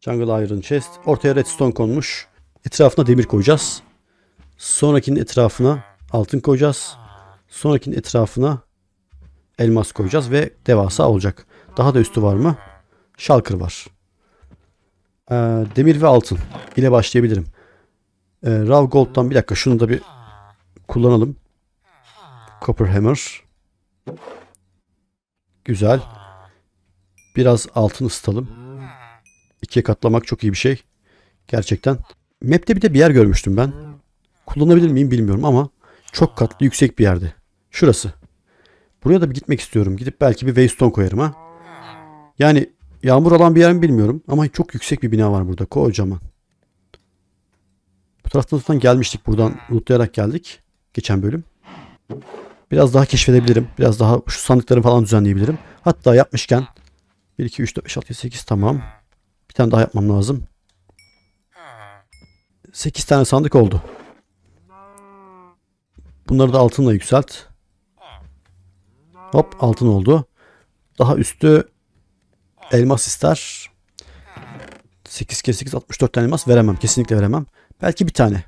Jungle Iron Chest. Ortaya redstone konmuş. Etrafına demir koyacağız. Sonrakinin etrafına altın koyacağız. Sonrakinin etrafına elmas koyacağız ve devasa olacak. Daha da üstü var mı? Shulker var. Ee, demir ve altın ile başlayabilirim. Ee, Raw Gold'dan bir dakika şunu da bir kullanalım. Copper Hammer. Güzel. Biraz altın ısıtalım. İkiye katlamak çok iyi bir şey. Gerçekten. Map'te bir de bir yer görmüştüm ben. Kullanabilir miyim bilmiyorum ama çok katlı yüksek bir yerde. Şurası. Buraya da bir gitmek istiyorum. Gidip belki bir waystone koyarım ha. Yani yağmur alan bir yer mi bilmiyorum ama çok yüksek bir bina var burada kocaman. Bu taraftan zaten gelmiştik buradan lootlayarak geldik. Geçen bölüm. Biraz daha keşfedebilirim. Biraz daha şu sandıkları falan düzenleyebilirim. Hatta yapmışken 1, 2, 3, 4, 5, 6, 7, 8 tamam. Bir tane daha yapmam lazım. 8 tane sandık oldu. Bunları da altınla yükselt. Hop altın oldu. Daha üstü elmas ister. 8 kez 8 64 tane elmas veremem. Kesinlikle veremem. Belki bir tane.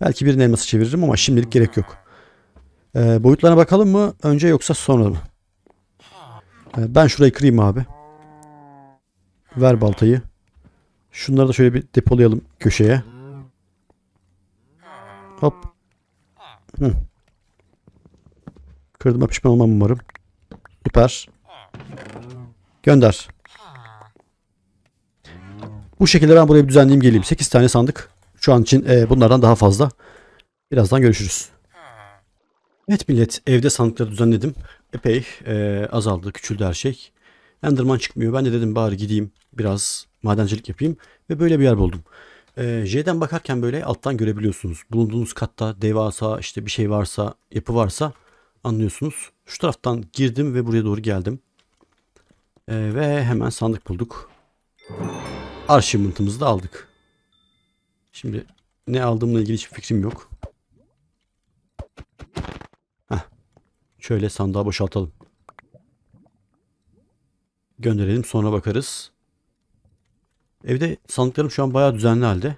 Belki birini elması çeviririm ama şimdilik gerek yok. Ee, boyutlarına bakalım mı? Önce yoksa sonra mı? Ee, ben şurayı kırayım abi. Ver baltayı. Şunları da şöyle bir depolayalım köşeye. Hop. Hı. Kırdığıma pişman olmam umarım. Süper. Gönder. Bu şekilde ben burayı düzenleyeyim geleyim. 8 tane sandık. Şu an için e, bunlardan daha fazla. Birazdan görüşürüz. Evet millet evde sandıkları düzenledim. Epey e, azaldı, küçüldü her şey. Enderman çıkmıyor. Ben de dedim bari gideyim biraz madencilik yapayım. Ve böyle bir yer buldum. E, J'den bakarken böyle alttan görebiliyorsunuz. Bulunduğunuz katta devasa işte bir şey varsa, yapı varsa anlıyorsunuz. Şu taraftan girdim ve buraya doğru geldim. E, ve hemen sandık bulduk. Arşimentımızı da aldık. Şimdi ne aldığımla ilgili hiçbir fikrim yok. Şöyle sandığa boşaltalım. Gönderelim sonra bakarız. Evde sandıklarım şu an bayağı düzenli halde.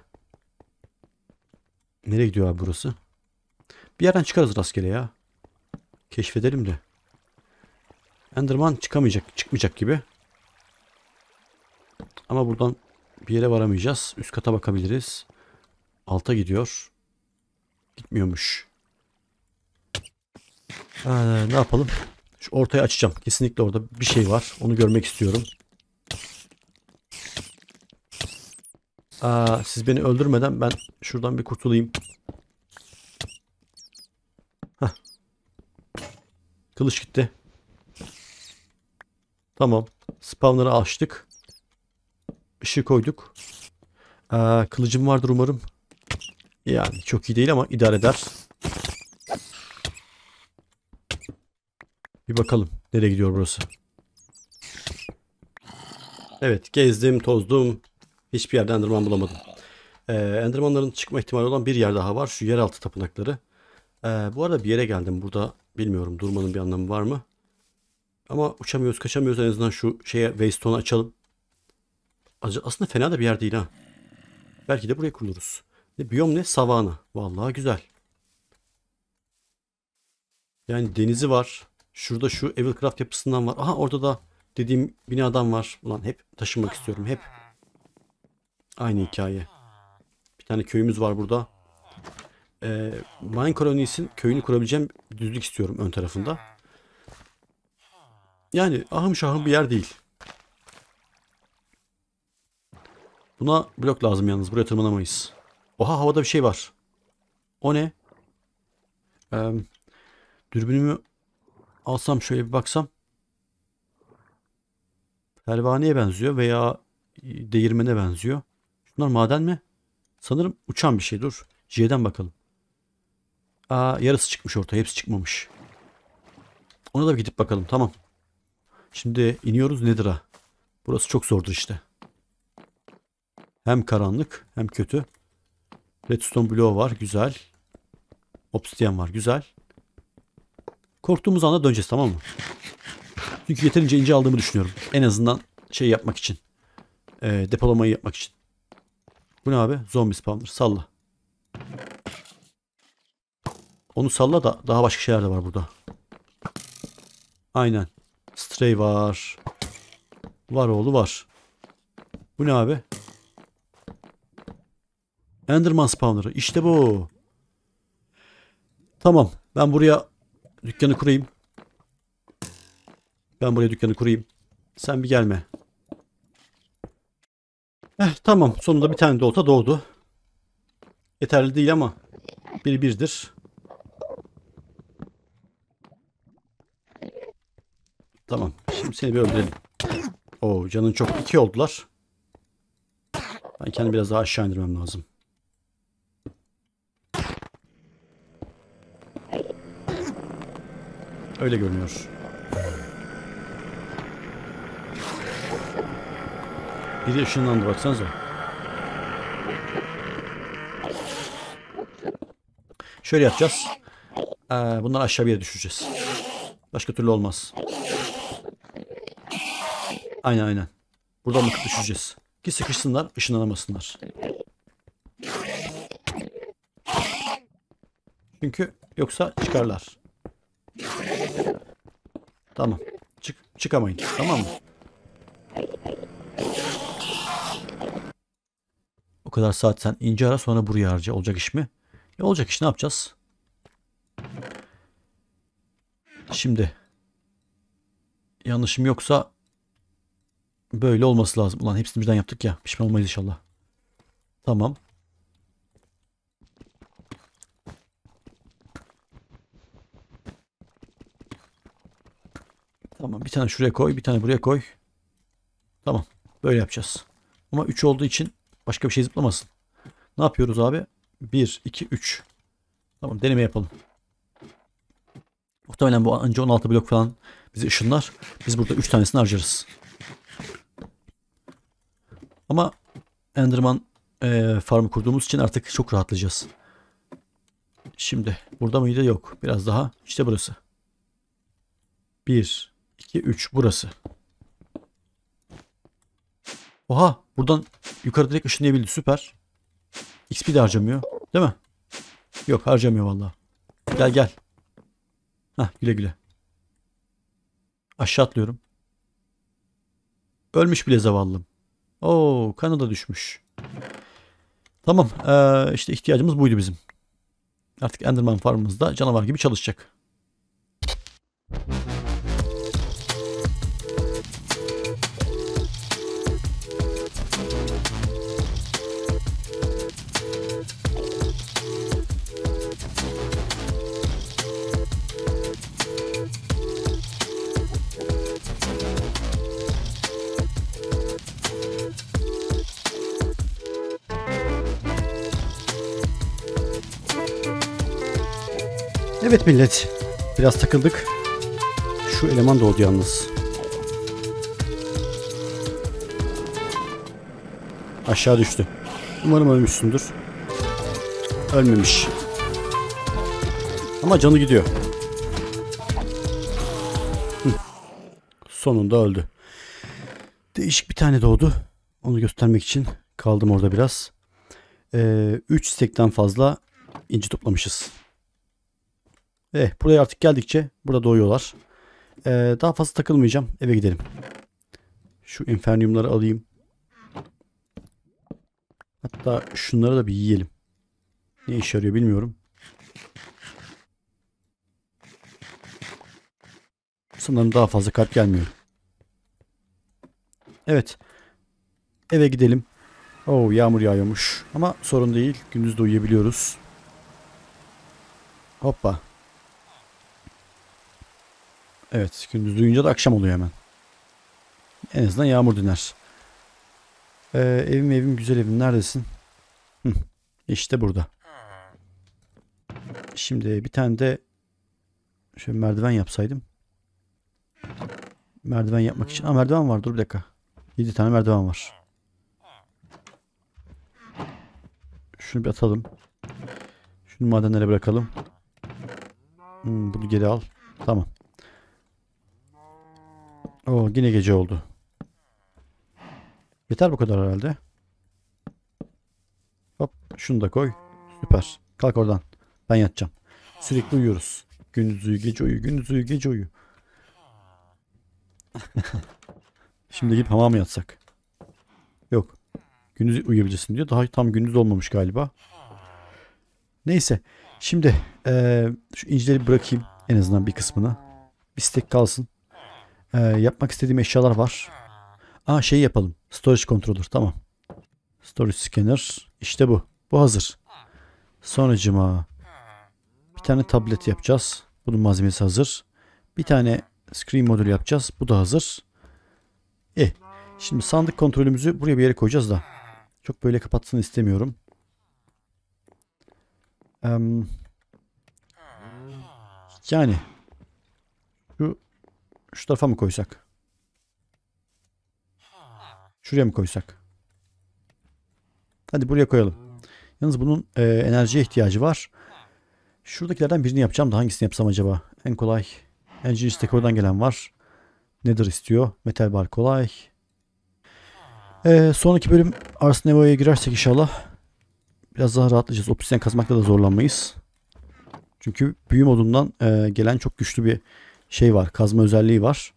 Nereye gidiyor abi burası? Bir yerden çıkarız rastgele ya. Keşfedelim de. Enderman çıkamayacak, çıkmayacak gibi. Ama buradan bir yere varamayacağız. Üst kata bakabiliriz. Alta gidiyor. Gitmiyormuş. Ee, ne yapalım? Şu ortaya açacağım. Kesinlikle orada bir şey var. Onu görmek istiyorum. Aa, siz beni öldürmeden ben şuradan bir kurtulayım. Heh. Kılıç gitti. Tamam. Spawnları açtık. Işığı koyduk. Aa, kılıcım vardır umarım. Yani çok iyi değil ama idare eder. Bir bakalım nereye gidiyor burası. Evet gezdim tozdum. Hiçbir yerde enderman bulamadım. Ee, endermanların çıkma ihtimali olan bir yer daha var. Şu yeraltı tapınakları. Ee, bu arada bir yere geldim. Burada bilmiyorum durmanın bir anlamı var mı? Ama uçamıyoruz kaçamıyoruz. En azından şu şeye waystone'u açalım. Aslında fena da bir yer değil ha. Belki de buraya kuruluruz. Ne, biyom ne? Savana. Vallahi güzel. Yani denizi var. Şurada şu Evilcraft yapısından var. Aha orada da dediğim binadan var. Ulan hep taşınmak istiyorum hep. Aynı hikaye. Bir tane köyümüz var burada. Ee, Mine Colonies'in köyünü kurabileceğim bir düzlük istiyorum ön tarafında. Yani ahım şahım bir yer değil. Buna blok lazım yalnız. Buraya tırmanamayız. Oha havada bir şey var. O ne? Ee, dürbünümü alsam şöyle bir baksam pervaneye benziyor veya e, değirmene benziyor. Bunlar maden mi? Sanırım uçan bir şey. Dur. J'den bakalım. Aa yarısı çıkmış ortaya. Hepsi çıkmamış. Ona da bir gidip bakalım. Tamam. Şimdi iniyoruz Nedir'a. Burası çok zordur işte. Hem karanlık hem kötü. Redstone bloğu var. Güzel. Obsidian var. Güzel. Korktuğumuz anda döneceğiz tamam mı? Çünkü yeterince ince aldığımı düşünüyorum. En azından şey yapmak için. E, depolamayı yapmak için. Bu ne abi? Zombi spawner. Salla. Onu salla da daha başka şeyler de var burada. Aynen. Stray var. Var oğlu var. Bu ne abi? Enderman spawner'ı. İşte bu. Tamam. Ben buraya Dükkanı kurayım. Ben buraya dükkanı kurayım. Sen bir gelme. Eh tamam. Sonunda bir tane de olta doğdu. Yeterli değil ama bir birdir. Tamam. Şimdi seni bir öldürelim. Oo canın çok. iki oldular. Ben kendimi biraz daha aşağı indirmem lazım. Öyle görünüyor. Biri ışınlandı baksanıza. Şöyle yapacağız. Ee, bundan aşağı bir yere düşeceğiz. Başka türlü olmaz. Aynen aynen. Buradan mı düşeceğiz. Ki sıkışsınlar, ışınlanamasınlar. Çünkü yoksa çıkarlar. Tamam. Çık çıkamayın. Tamam mı? O kadar saat sen ince ara sonra buraya harca. Olacak iş mi? E olacak iş ne yapacağız? Şimdi yanlışım yoksa böyle olması lazım. Ulan hepsini birden yaptık ya. Pişman olmayız inşallah. Tamam. tane şuraya koy. Bir tane buraya koy. Tamam. Böyle yapacağız. Ama 3 olduğu için başka bir şey zıplamasın. Ne yapıyoruz abi? 1, 2, 3. Tamam deneme yapalım. Muhtemelen bu önce 16 blok falan bizi ışınlar. Biz burada 3 tanesini harcarız. Ama Enderman e, farmı kurduğumuz için artık çok rahatlayacağız. Şimdi burada mıydı? Yok. Biraz daha. İşte burası. 1 2, 3. Burası. Oha. Buradan yukarı direkt ışınlayabildi. Süper. XP de harcamıyor. Değil mi? Yok harcamıyor valla. Gel gel. Hah güle güle. Aşağı atlıyorum. Ölmüş bile zavallım. Oo kanı da düşmüş. Tamam. Ee, işte ihtiyacımız buydu bizim. Artık Enderman farmımızda canavar gibi çalışacak. Evet millet. Biraz takıldık. Şu eleman da yalnız. Aşağı düştü. Umarım ölmüşsündür. Ölmemiş. Ama canı gidiyor. Hı. Sonunda öldü. Değişik bir tane doğdu. Onu göstermek için kaldım orada biraz. Ee, stekten fazla inci toplamışız. Eh buraya artık geldikçe burada doğuyorlar. Ee, daha fazla takılmayacağım. Eve gidelim. Şu infernyumları alayım. Hatta şunları da bir yiyelim. Ne işe yarıyor bilmiyorum. Sanırım daha fazla kalp gelmiyor. Evet. Eve gidelim. Oo oh, yağmur yağıyormuş. Ama sorun değil. Gündüz de uyuyabiliyoruz. Hoppa. Evet gündüz duyunca da akşam oluyor hemen. En azından yağmur diner. Ee, evim evim güzel evim neredesin? Hı, işte burada. Şimdi bir tane de şöyle merdiven yapsaydım. Merdiven yapmak için. Aa merdiven var dur bir dakika. 7 tane merdiven var. Şunu bir atalım. Şunu madenlere bırakalım. Hmm, bunu geri al. Tamam. Oo yine gece oldu. Yeter bu kadar herhalde. Hop şunu da koy. Süper. Kalk oradan. Ben yatacağım. Sürekli uyuyoruz. Gündüz uyu gece uyu. Gündüz uyu gece uyu. Şimdi gidip hamama yatsak? Yok. Gündüz uyuyabilirsin diyor. Daha tam gündüz olmamış galiba. Neyse. Şimdi ee, şu incileri bırakayım. En azından bir kısmını. Bir stek kalsın. Ee, yapmak istediğim eşyalar var. Aa şey yapalım. Storage controller tamam. Storage scanner. İşte bu. Bu hazır. Sonucuma bir tane tablet yapacağız. Bunun malzemesi hazır. Bir tane screen modül yapacağız. Bu da hazır. E, şimdi sandık kontrolümüzü buraya bir yere koyacağız da. Çok böyle kapatsın istemiyorum. Um, yani şu tarafa mı koysak? Şuraya mı koysak? Hadi buraya koyalım. Yalnız bunun e, enerjiye ihtiyacı var. Şuradakilerden birini yapacağım da hangisini yapsam acaba? En kolay. Engine Stacker'dan gelen var. Nedir istiyor? Metal bar kolay. Ee, sonraki bölüm Ars Nevo'ya girersek inşallah biraz daha rahatlayacağız. Obsidyen kazmakta da zorlanmayız. Çünkü büyü modundan e, gelen çok güçlü bir şey var. Kazma özelliği var.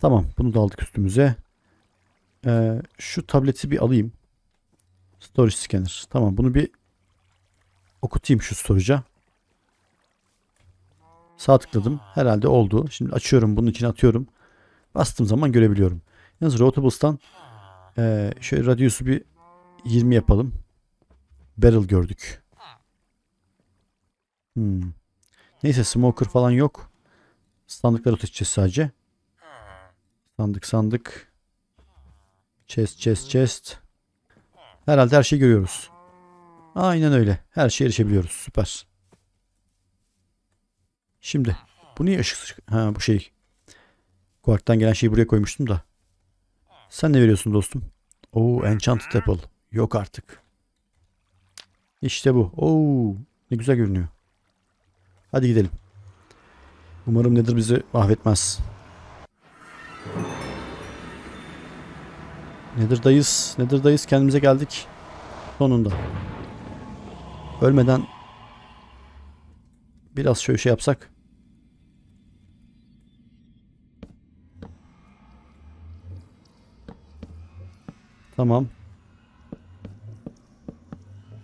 Tamam. Bunu da aldık üstümüze. Ee, şu tableti bir alayım. Storage scanner. Tamam. Bunu bir okutayım şu storage'a. Sağ tıkladım. Herhalde oldu. Şimdi açıyorum. Bunun için atıyorum. Bastığım zaman görebiliyorum. Yalnız Rotables'tan e, şöyle radiusu bir 20 yapalım. Barrel gördük. Hmm. Neyse smoker falan yok. Sandıkları tutacağız sadece. Sandık sandık. Chest chest chest. Herhalde her şeyi görüyoruz. Aynen öyle. Her şeye erişebiliyoruz. Süper. Şimdi bu niye ışık ha bu şey. Quark'tan gelen şeyi buraya koymuştum da. Sen ne veriyorsun dostum? Oo enchanted apple. Yok artık. İşte bu. Oo ne güzel görünüyor. Hadi gidelim. Umarım nedir bizi mahvetmez. Nedir dayız? Nedir dayız? Kendimize geldik. Sonunda. Ölmeden biraz şöyle şey yapsak. Tamam.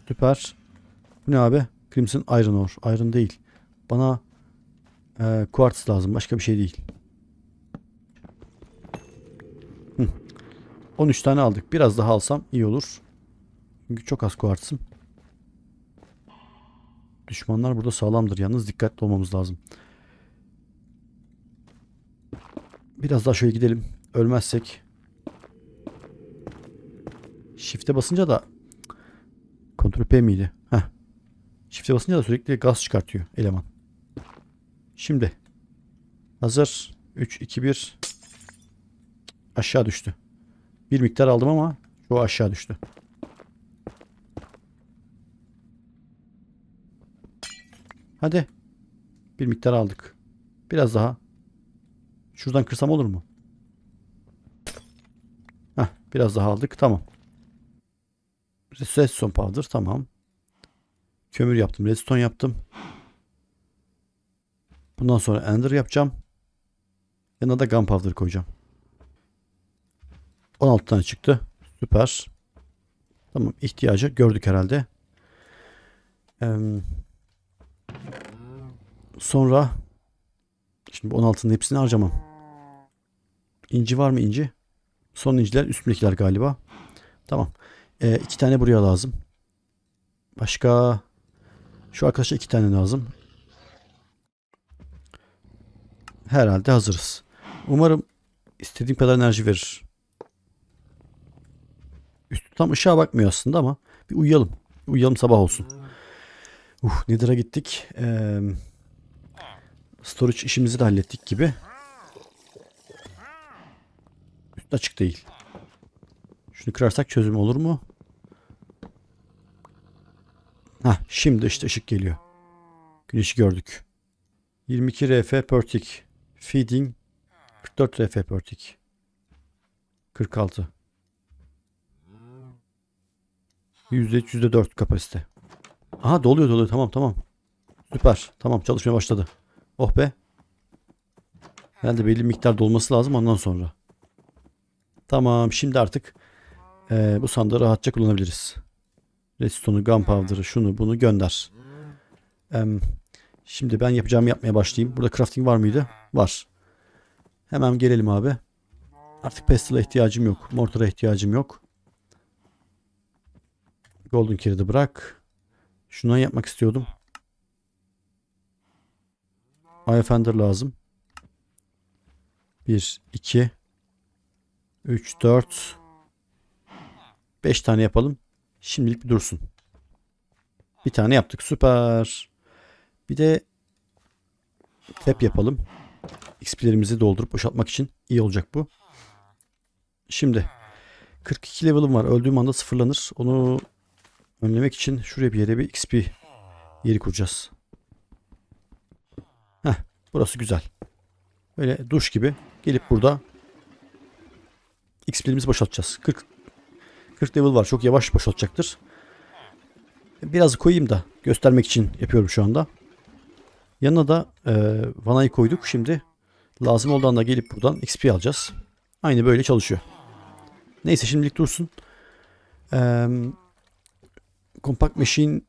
Süper. Bu ne abi? Crimson Iron Ore. Iron değil. Bana e, quartz lazım. Başka bir şey değil. Hı. 13 tane aldık. Biraz daha alsam iyi olur. Çünkü çok az kuartsım. Düşmanlar burada sağlamdır. Yalnız dikkatli olmamız lazım. Biraz daha şöyle gidelim. Ölmezsek. Shift'e basınca da kontrol P miydi? Heh. Shift'e basınca da sürekli gaz çıkartıyor eleman. Şimdi. Hazır. 3, 2, 1. Aşağı düştü. Bir miktar aldım ama şu aşağı düştü. Hadi. Bir miktar aldık. Biraz daha. Şuradan kırsam olur mu? Heh, biraz daha aldık. Tamam. Redstone powder. Tamam. Kömür yaptım. Redstone yaptım. Bundan sonra Ender yapacağım. Yanına da Gunpowder koyacağım. 16 tane çıktı. Süper. Tamam ihtiyacı gördük herhalde. Ee, sonra şimdi bu 16'nın hepsini harcamam. İnci var mı inci? Son inciler üstündekiler galiba. Tamam. Ee, iki tane buraya lazım. Başka şu arkadaşa iki tane lazım. herhalde hazırız. Umarım istediğim kadar enerji verir. Üstü tam ışığa bakmıyor aslında ama bir uyuyalım. Bir uyuyalım sabah olsun. Uh, Nether'a gittik. Ee, storage işimizi de hallettik gibi. Üst açık değil. Şunu kırarsak çözüm olur mu? Ha şimdi işte ışık geliyor. Güneşi gördük. 22 RF per tick. Feeding 44 RF Pertik. 46. %3 %4 kapasite. Aha doluyor doluyor tamam tamam. Süper. Tamam çalışmaya başladı. Oh be. Herhalde belli miktar dolması lazım ondan sonra. Tamam şimdi artık e, bu sandığı rahatça kullanabiliriz. Redstone'u, gunpowder'ı, şunu bunu gönder. Eee Şimdi ben yapacağımı yapmaya başlayayım. Burada crafting var mıydı? Var. Hemen gelelim abi. Artık pestil'e ihtiyacım yok. Mortar'a ihtiyacım yok. Golden Kirid'i bırak. Şundan yapmak istiyordum. Eye lazım. 1, 2, 3, 4, 5 tane yapalım. Şimdilik bir dursun. Bir tane yaptık. Süper. Bir de tap yapalım. XP'lerimizi doldurup boşaltmak için iyi olacak bu. Şimdi 42 level'ım var. Öldüğüm anda sıfırlanır. Onu önlemek için şuraya bir yere bir XP yeri kuracağız. Heh, burası güzel. Böyle duş gibi gelip burada XP'lerimizi boşaltacağız. 40 40 level var. Çok yavaş boşaltacaktır. Biraz koyayım da göstermek için yapıyorum şu anda. Yanına da e, vanayı koyduk. Şimdi lazım olan da gelip buradan XP alacağız. Aynı böyle çalışıyor. Neyse şimdilik dursun. Ee, compact machine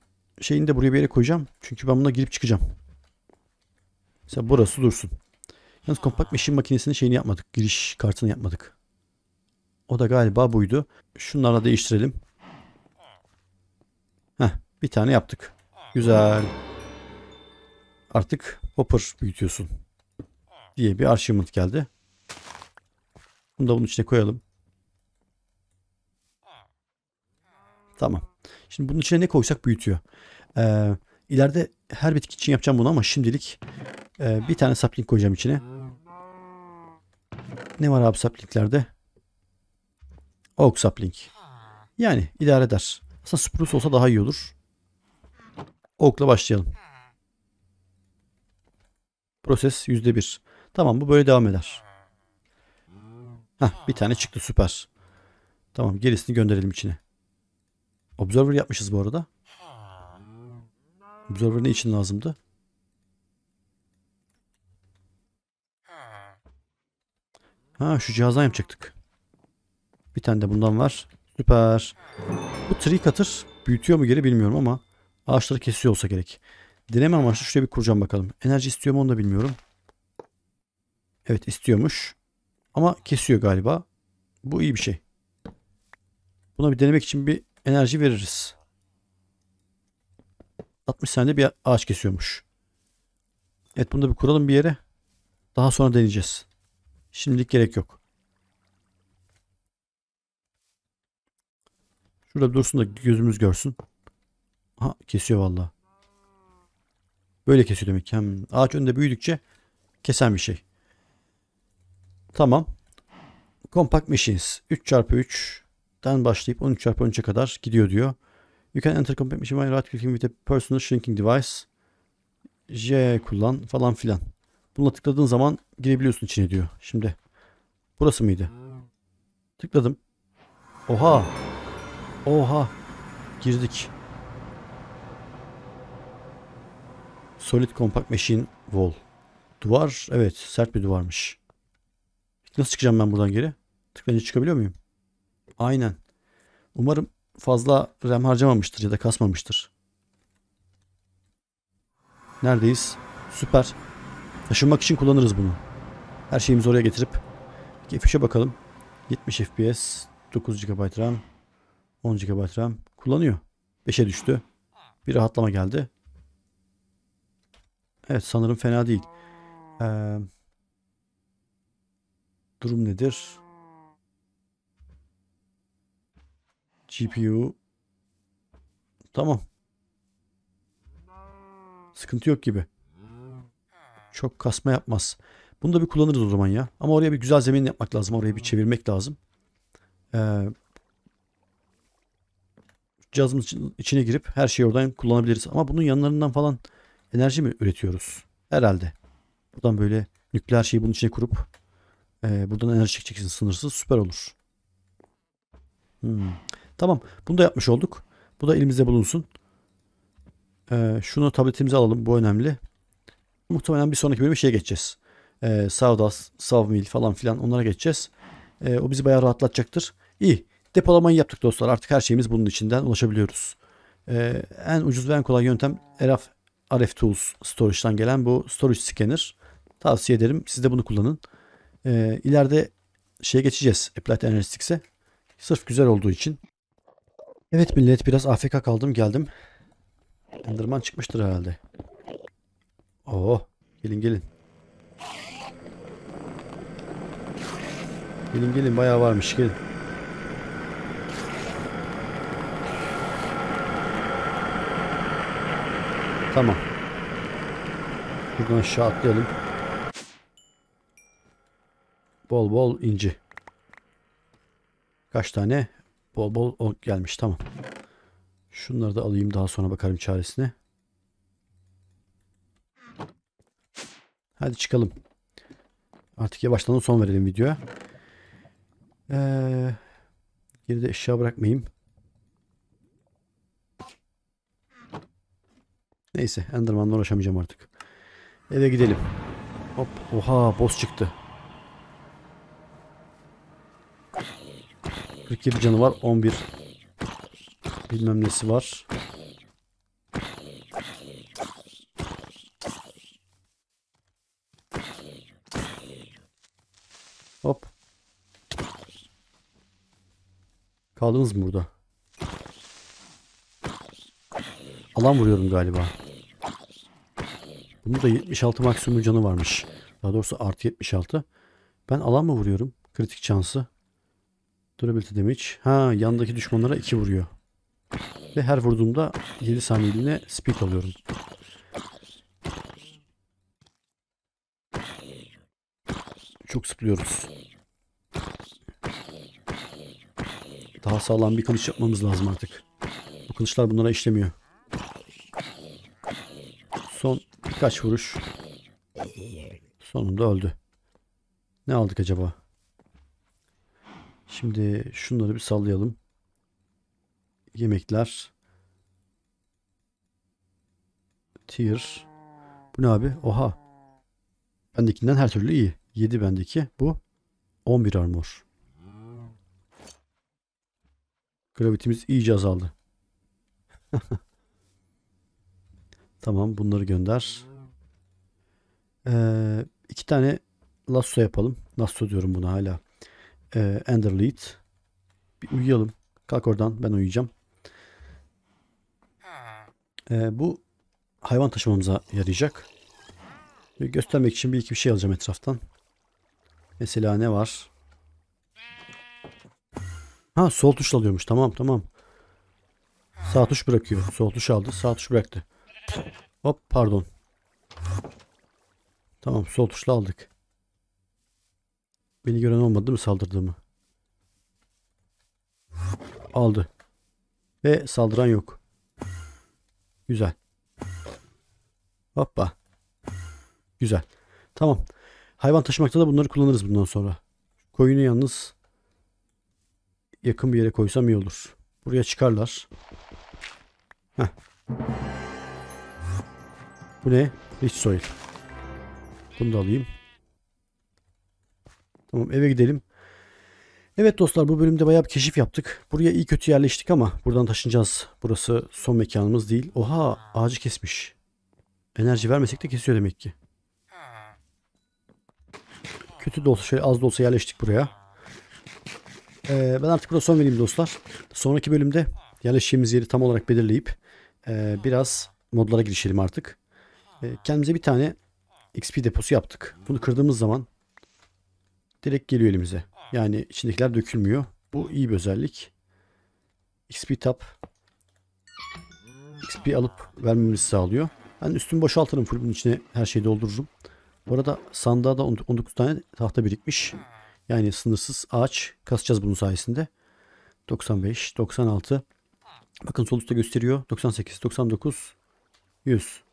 şeyini de buraya bir yere koyacağım. Çünkü ben buna girip çıkacağım. Mesela burası dursun. Yalnız compact machine makinesinin şeyini yapmadık. Giriş kartını yapmadık. O da galiba buydu. Şunlarla değiştirelim. Heh, bir tane yaptık. Güzel artık hopper büyütüyorsun diye bir arşivment geldi. Bunu da bunun içine koyalım. Tamam. Şimdi bunun içine ne koysak büyütüyor. Ee, ileride her bitki için yapacağım bunu ama şimdilik e, bir tane sapling koyacağım içine. Ne var abi sapliklerde? Oak sapling. Yani idare eder. Aslında spruce olsa daha iyi olur. Oak'la başlayalım. Proses %1. Tamam bu böyle devam eder. Ha bir tane çıktı süper. Tamam gerisini gönderelim içine. Observer yapmışız bu arada. Observer ne için lazımdı? Ha şu cihazdan yapacaktık. Bir tane de bundan var. Süper. Bu tree cutter büyütüyor mu geri bilmiyorum ama ağaçları kesiyor olsa gerek. Deneme amaçlı şuraya bir kuracağım bakalım. Enerji istiyor mu onu da bilmiyorum. Evet istiyormuş. Ama kesiyor galiba. Bu iyi bir şey. Buna bir denemek için bir enerji veririz. 60 saniyede bir ağaç kesiyormuş. Evet bunu da bir kuralım bir yere. Daha sonra deneyeceğiz. Şimdilik gerek yok. Şurada dursun da gözümüz görsün. Ha kesiyor vallahi. Böyle kesiyor demek Hem Ağaç önünde büyüdükçe kesen bir şey. Tamam. Compact Machines 3x3'den başlayıp 13x13'e kadar gidiyor diyor. You can enter compact machine by right clicking with a personal shrinking device. J kullan falan filan. Buna tıkladığın zaman girebiliyorsun içine diyor. Şimdi burası mıydı? Tıkladım. Oha. Oha. Girdik. Solid Compact Machine Wall. Duvar. Evet. Sert bir duvarmış. Nasıl çıkacağım ben buradan geri? Tıklayınca çıkabiliyor muyum? Aynen. Umarım fazla RAM harcamamıştır ya da kasmamıştır. Neredeyiz? Süper. Taşınmak için kullanırız bunu. Her şeyimizi oraya getirip. Fişe bakalım. 70 FPS, 9 GB RAM, 10 GB RAM. Kullanıyor. 5'e düştü. Bir rahatlama geldi. Evet sanırım fena değil. Ee, durum nedir? GPU. Tamam. Sıkıntı yok gibi. Çok kasma yapmaz. Bunu da bir kullanırız o zaman ya. Ama oraya bir güzel zemin yapmak lazım. Orayı bir hmm. çevirmek lazım. Ee, cihazımızın içine girip her şeyi oradan kullanabiliriz. Ama bunun yanlarından falan enerji mi üretiyoruz? Herhalde. Buradan böyle nükleer şeyi bunun içine kurup e, buradan enerji çekeceksin sınırsız süper olur. Hmm. Tamam bunu da yapmış olduk. Bu da elimizde bulunsun. E, şunu tabletimize alalım bu önemli. Muhtemelen bir sonraki bölüme şeye geçeceğiz. E, Sawdust, Sawmill falan filan onlara geçeceğiz. E, o bizi bayağı rahatlatacaktır. İyi depolamayı yaptık dostlar artık her şeyimiz bunun içinden ulaşabiliyoruz. E, en ucuz ve en kolay yöntem Eraf RF RFTools Storage'dan gelen bu Storage Scanner. Tavsiye ederim. Siz de bunu kullanın. Ee, ileride şeye geçeceğiz. Applied Analytics'e. Sırf güzel olduğu için. Evet millet biraz AFK kaldım geldim. Enderman çıkmıştır herhalde. Oo, gelin gelin. Gelin gelin bayağı varmış gelin. Tamam. Buradan aşağı atlayalım. Bol bol inci. Kaç tane? Bol bol ok gelmiş. Tamam. Şunları da alayım. Daha sonra bakarım çaresine. Hadi çıkalım. Artık yavaştan son verelim videoya. Ee, geride eşya bırakmayayım. Neyse Enderman'la uğraşamayacağım artık. Eve gidelim. Hop. Oha boss çıktı. 47 canı var. 11 bilmem nesi var. Hop. Kaldınız mı burada? Alan vuruyorum galiba. Bunun da 76 maksimum canı varmış. Daha doğrusu artı 76. Ben alan mı vuruyorum? Kritik şansı. Durability damage. Ha yandaki düşmanlara 2 vuruyor. Ve her vurduğumda 7 saniyeliğine speed alıyorum. Çok sıplıyoruz. Daha sağlam bir kılıç yapmamız lazım artık. Bu kılıçlar bunlara işlemiyor. Son Birkaç vuruş. Sonunda öldü. Ne aldık acaba? Şimdi şunları bir sallayalım. Yemekler. Tier. Bu ne abi? Oha. Bendekinden her türlü iyi. 7 bendeki. Bu 11 armor. Gravitimiz iyice azaldı. tamam bunları gönder. Ee, iki tane lasso yapalım. Lasso diyorum buna hala. Ee, Ender Lead. Bir uyuyalım. Kalk oradan ben uyuyacağım. Ee, bu hayvan taşımamıza yarayacak. Bir göstermek için bir iki bir şey alacağım etraftan. Mesela ne var? Ha sol tuşla alıyormuş. Tamam tamam. Sağ tuş bırakıyor. Sol tuş aldı. Sağ tuş bıraktı. Hop pardon. Tamam sol tuşla aldık. Beni gören olmadı mı saldırdığımı? Aldı. Ve saldıran yok. Güzel. Hoppa. Güzel. Tamam. Hayvan taşımakta da bunları kullanırız bundan sonra. Koyunu yalnız yakın bir yere koysam iyi olur. Buraya çıkarlar. Heh. Bu ne? Rich soil. Bunu da alayım. Tamam eve gidelim. Evet dostlar bu bölümde bayağı bir keşif yaptık. Buraya iyi kötü yerleştik ama buradan taşınacağız. Burası son mekanımız değil. Oha ağacı kesmiş. Enerji vermesek de kesiyor demek ki. Kötü de olsa şöyle az da olsa yerleştik buraya. Ee, ben artık burada son vereyim dostlar. Sonraki bölümde yerleşeceğimiz yeri tam olarak belirleyip e, biraz modlara girişelim artık. E, kendimize bir tane XP deposu yaptık. Bunu kırdığımız zaman direkt geliyor elimize. Yani içindekiler dökülmüyor. Bu iyi bir özellik. XP tap XP alıp vermemizi sağlıyor. Ben yani üstümü boşaltırım. Full bunun içine her şeyi doldururum. Bu arada sandığa da 19 tane tahta birikmiş. Yani sınırsız ağaç kasacağız bunun sayesinde. 95, 96. Bakın sol üstte gösteriyor. 98, 99, 100.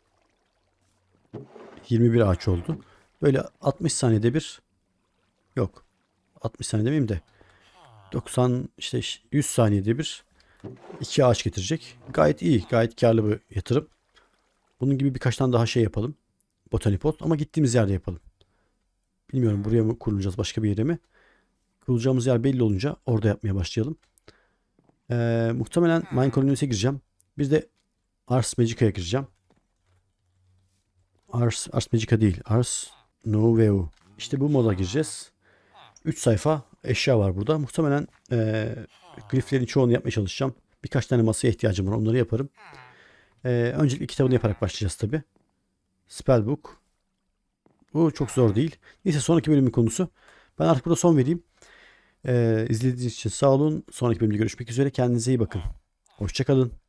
21 ağaç oldu. Böyle 60 saniyede bir yok. 60 saniye demeyeyim de 90 işte 100 saniyede bir iki ağaç getirecek. Gayet iyi, gayet karlı bir yatırım. Bunun gibi birkaç tane daha şey yapalım. Botanipot ama gittiğimiz yerde yapalım. Bilmiyorum buraya mı kurulacağız başka bir yere mi? Kurulacağımız yer belli olunca orada yapmaya başlayalım. Ee, muhtemelen Mine Colony'e gireceğim. Bir de Ars Magica'ya gireceğim. Ars, Ars Magica değil. Ars Noveu. İşte bu moda gireceğiz. 3 sayfa eşya var burada. Muhtemelen e, griflerin çoğunu yapmaya çalışacağım. Birkaç tane masaya ihtiyacım var. Onları yaparım. E, öncelikle kitabını yaparak başlayacağız tabi. Spellbook. Bu çok zor değil. Neyse sonraki bölümün konusu. Ben artık burada son vereyim. E, izlediğiniz için sağ olun. Sonraki bölümde görüşmek üzere. Kendinize iyi bakın. Hoşçakalın.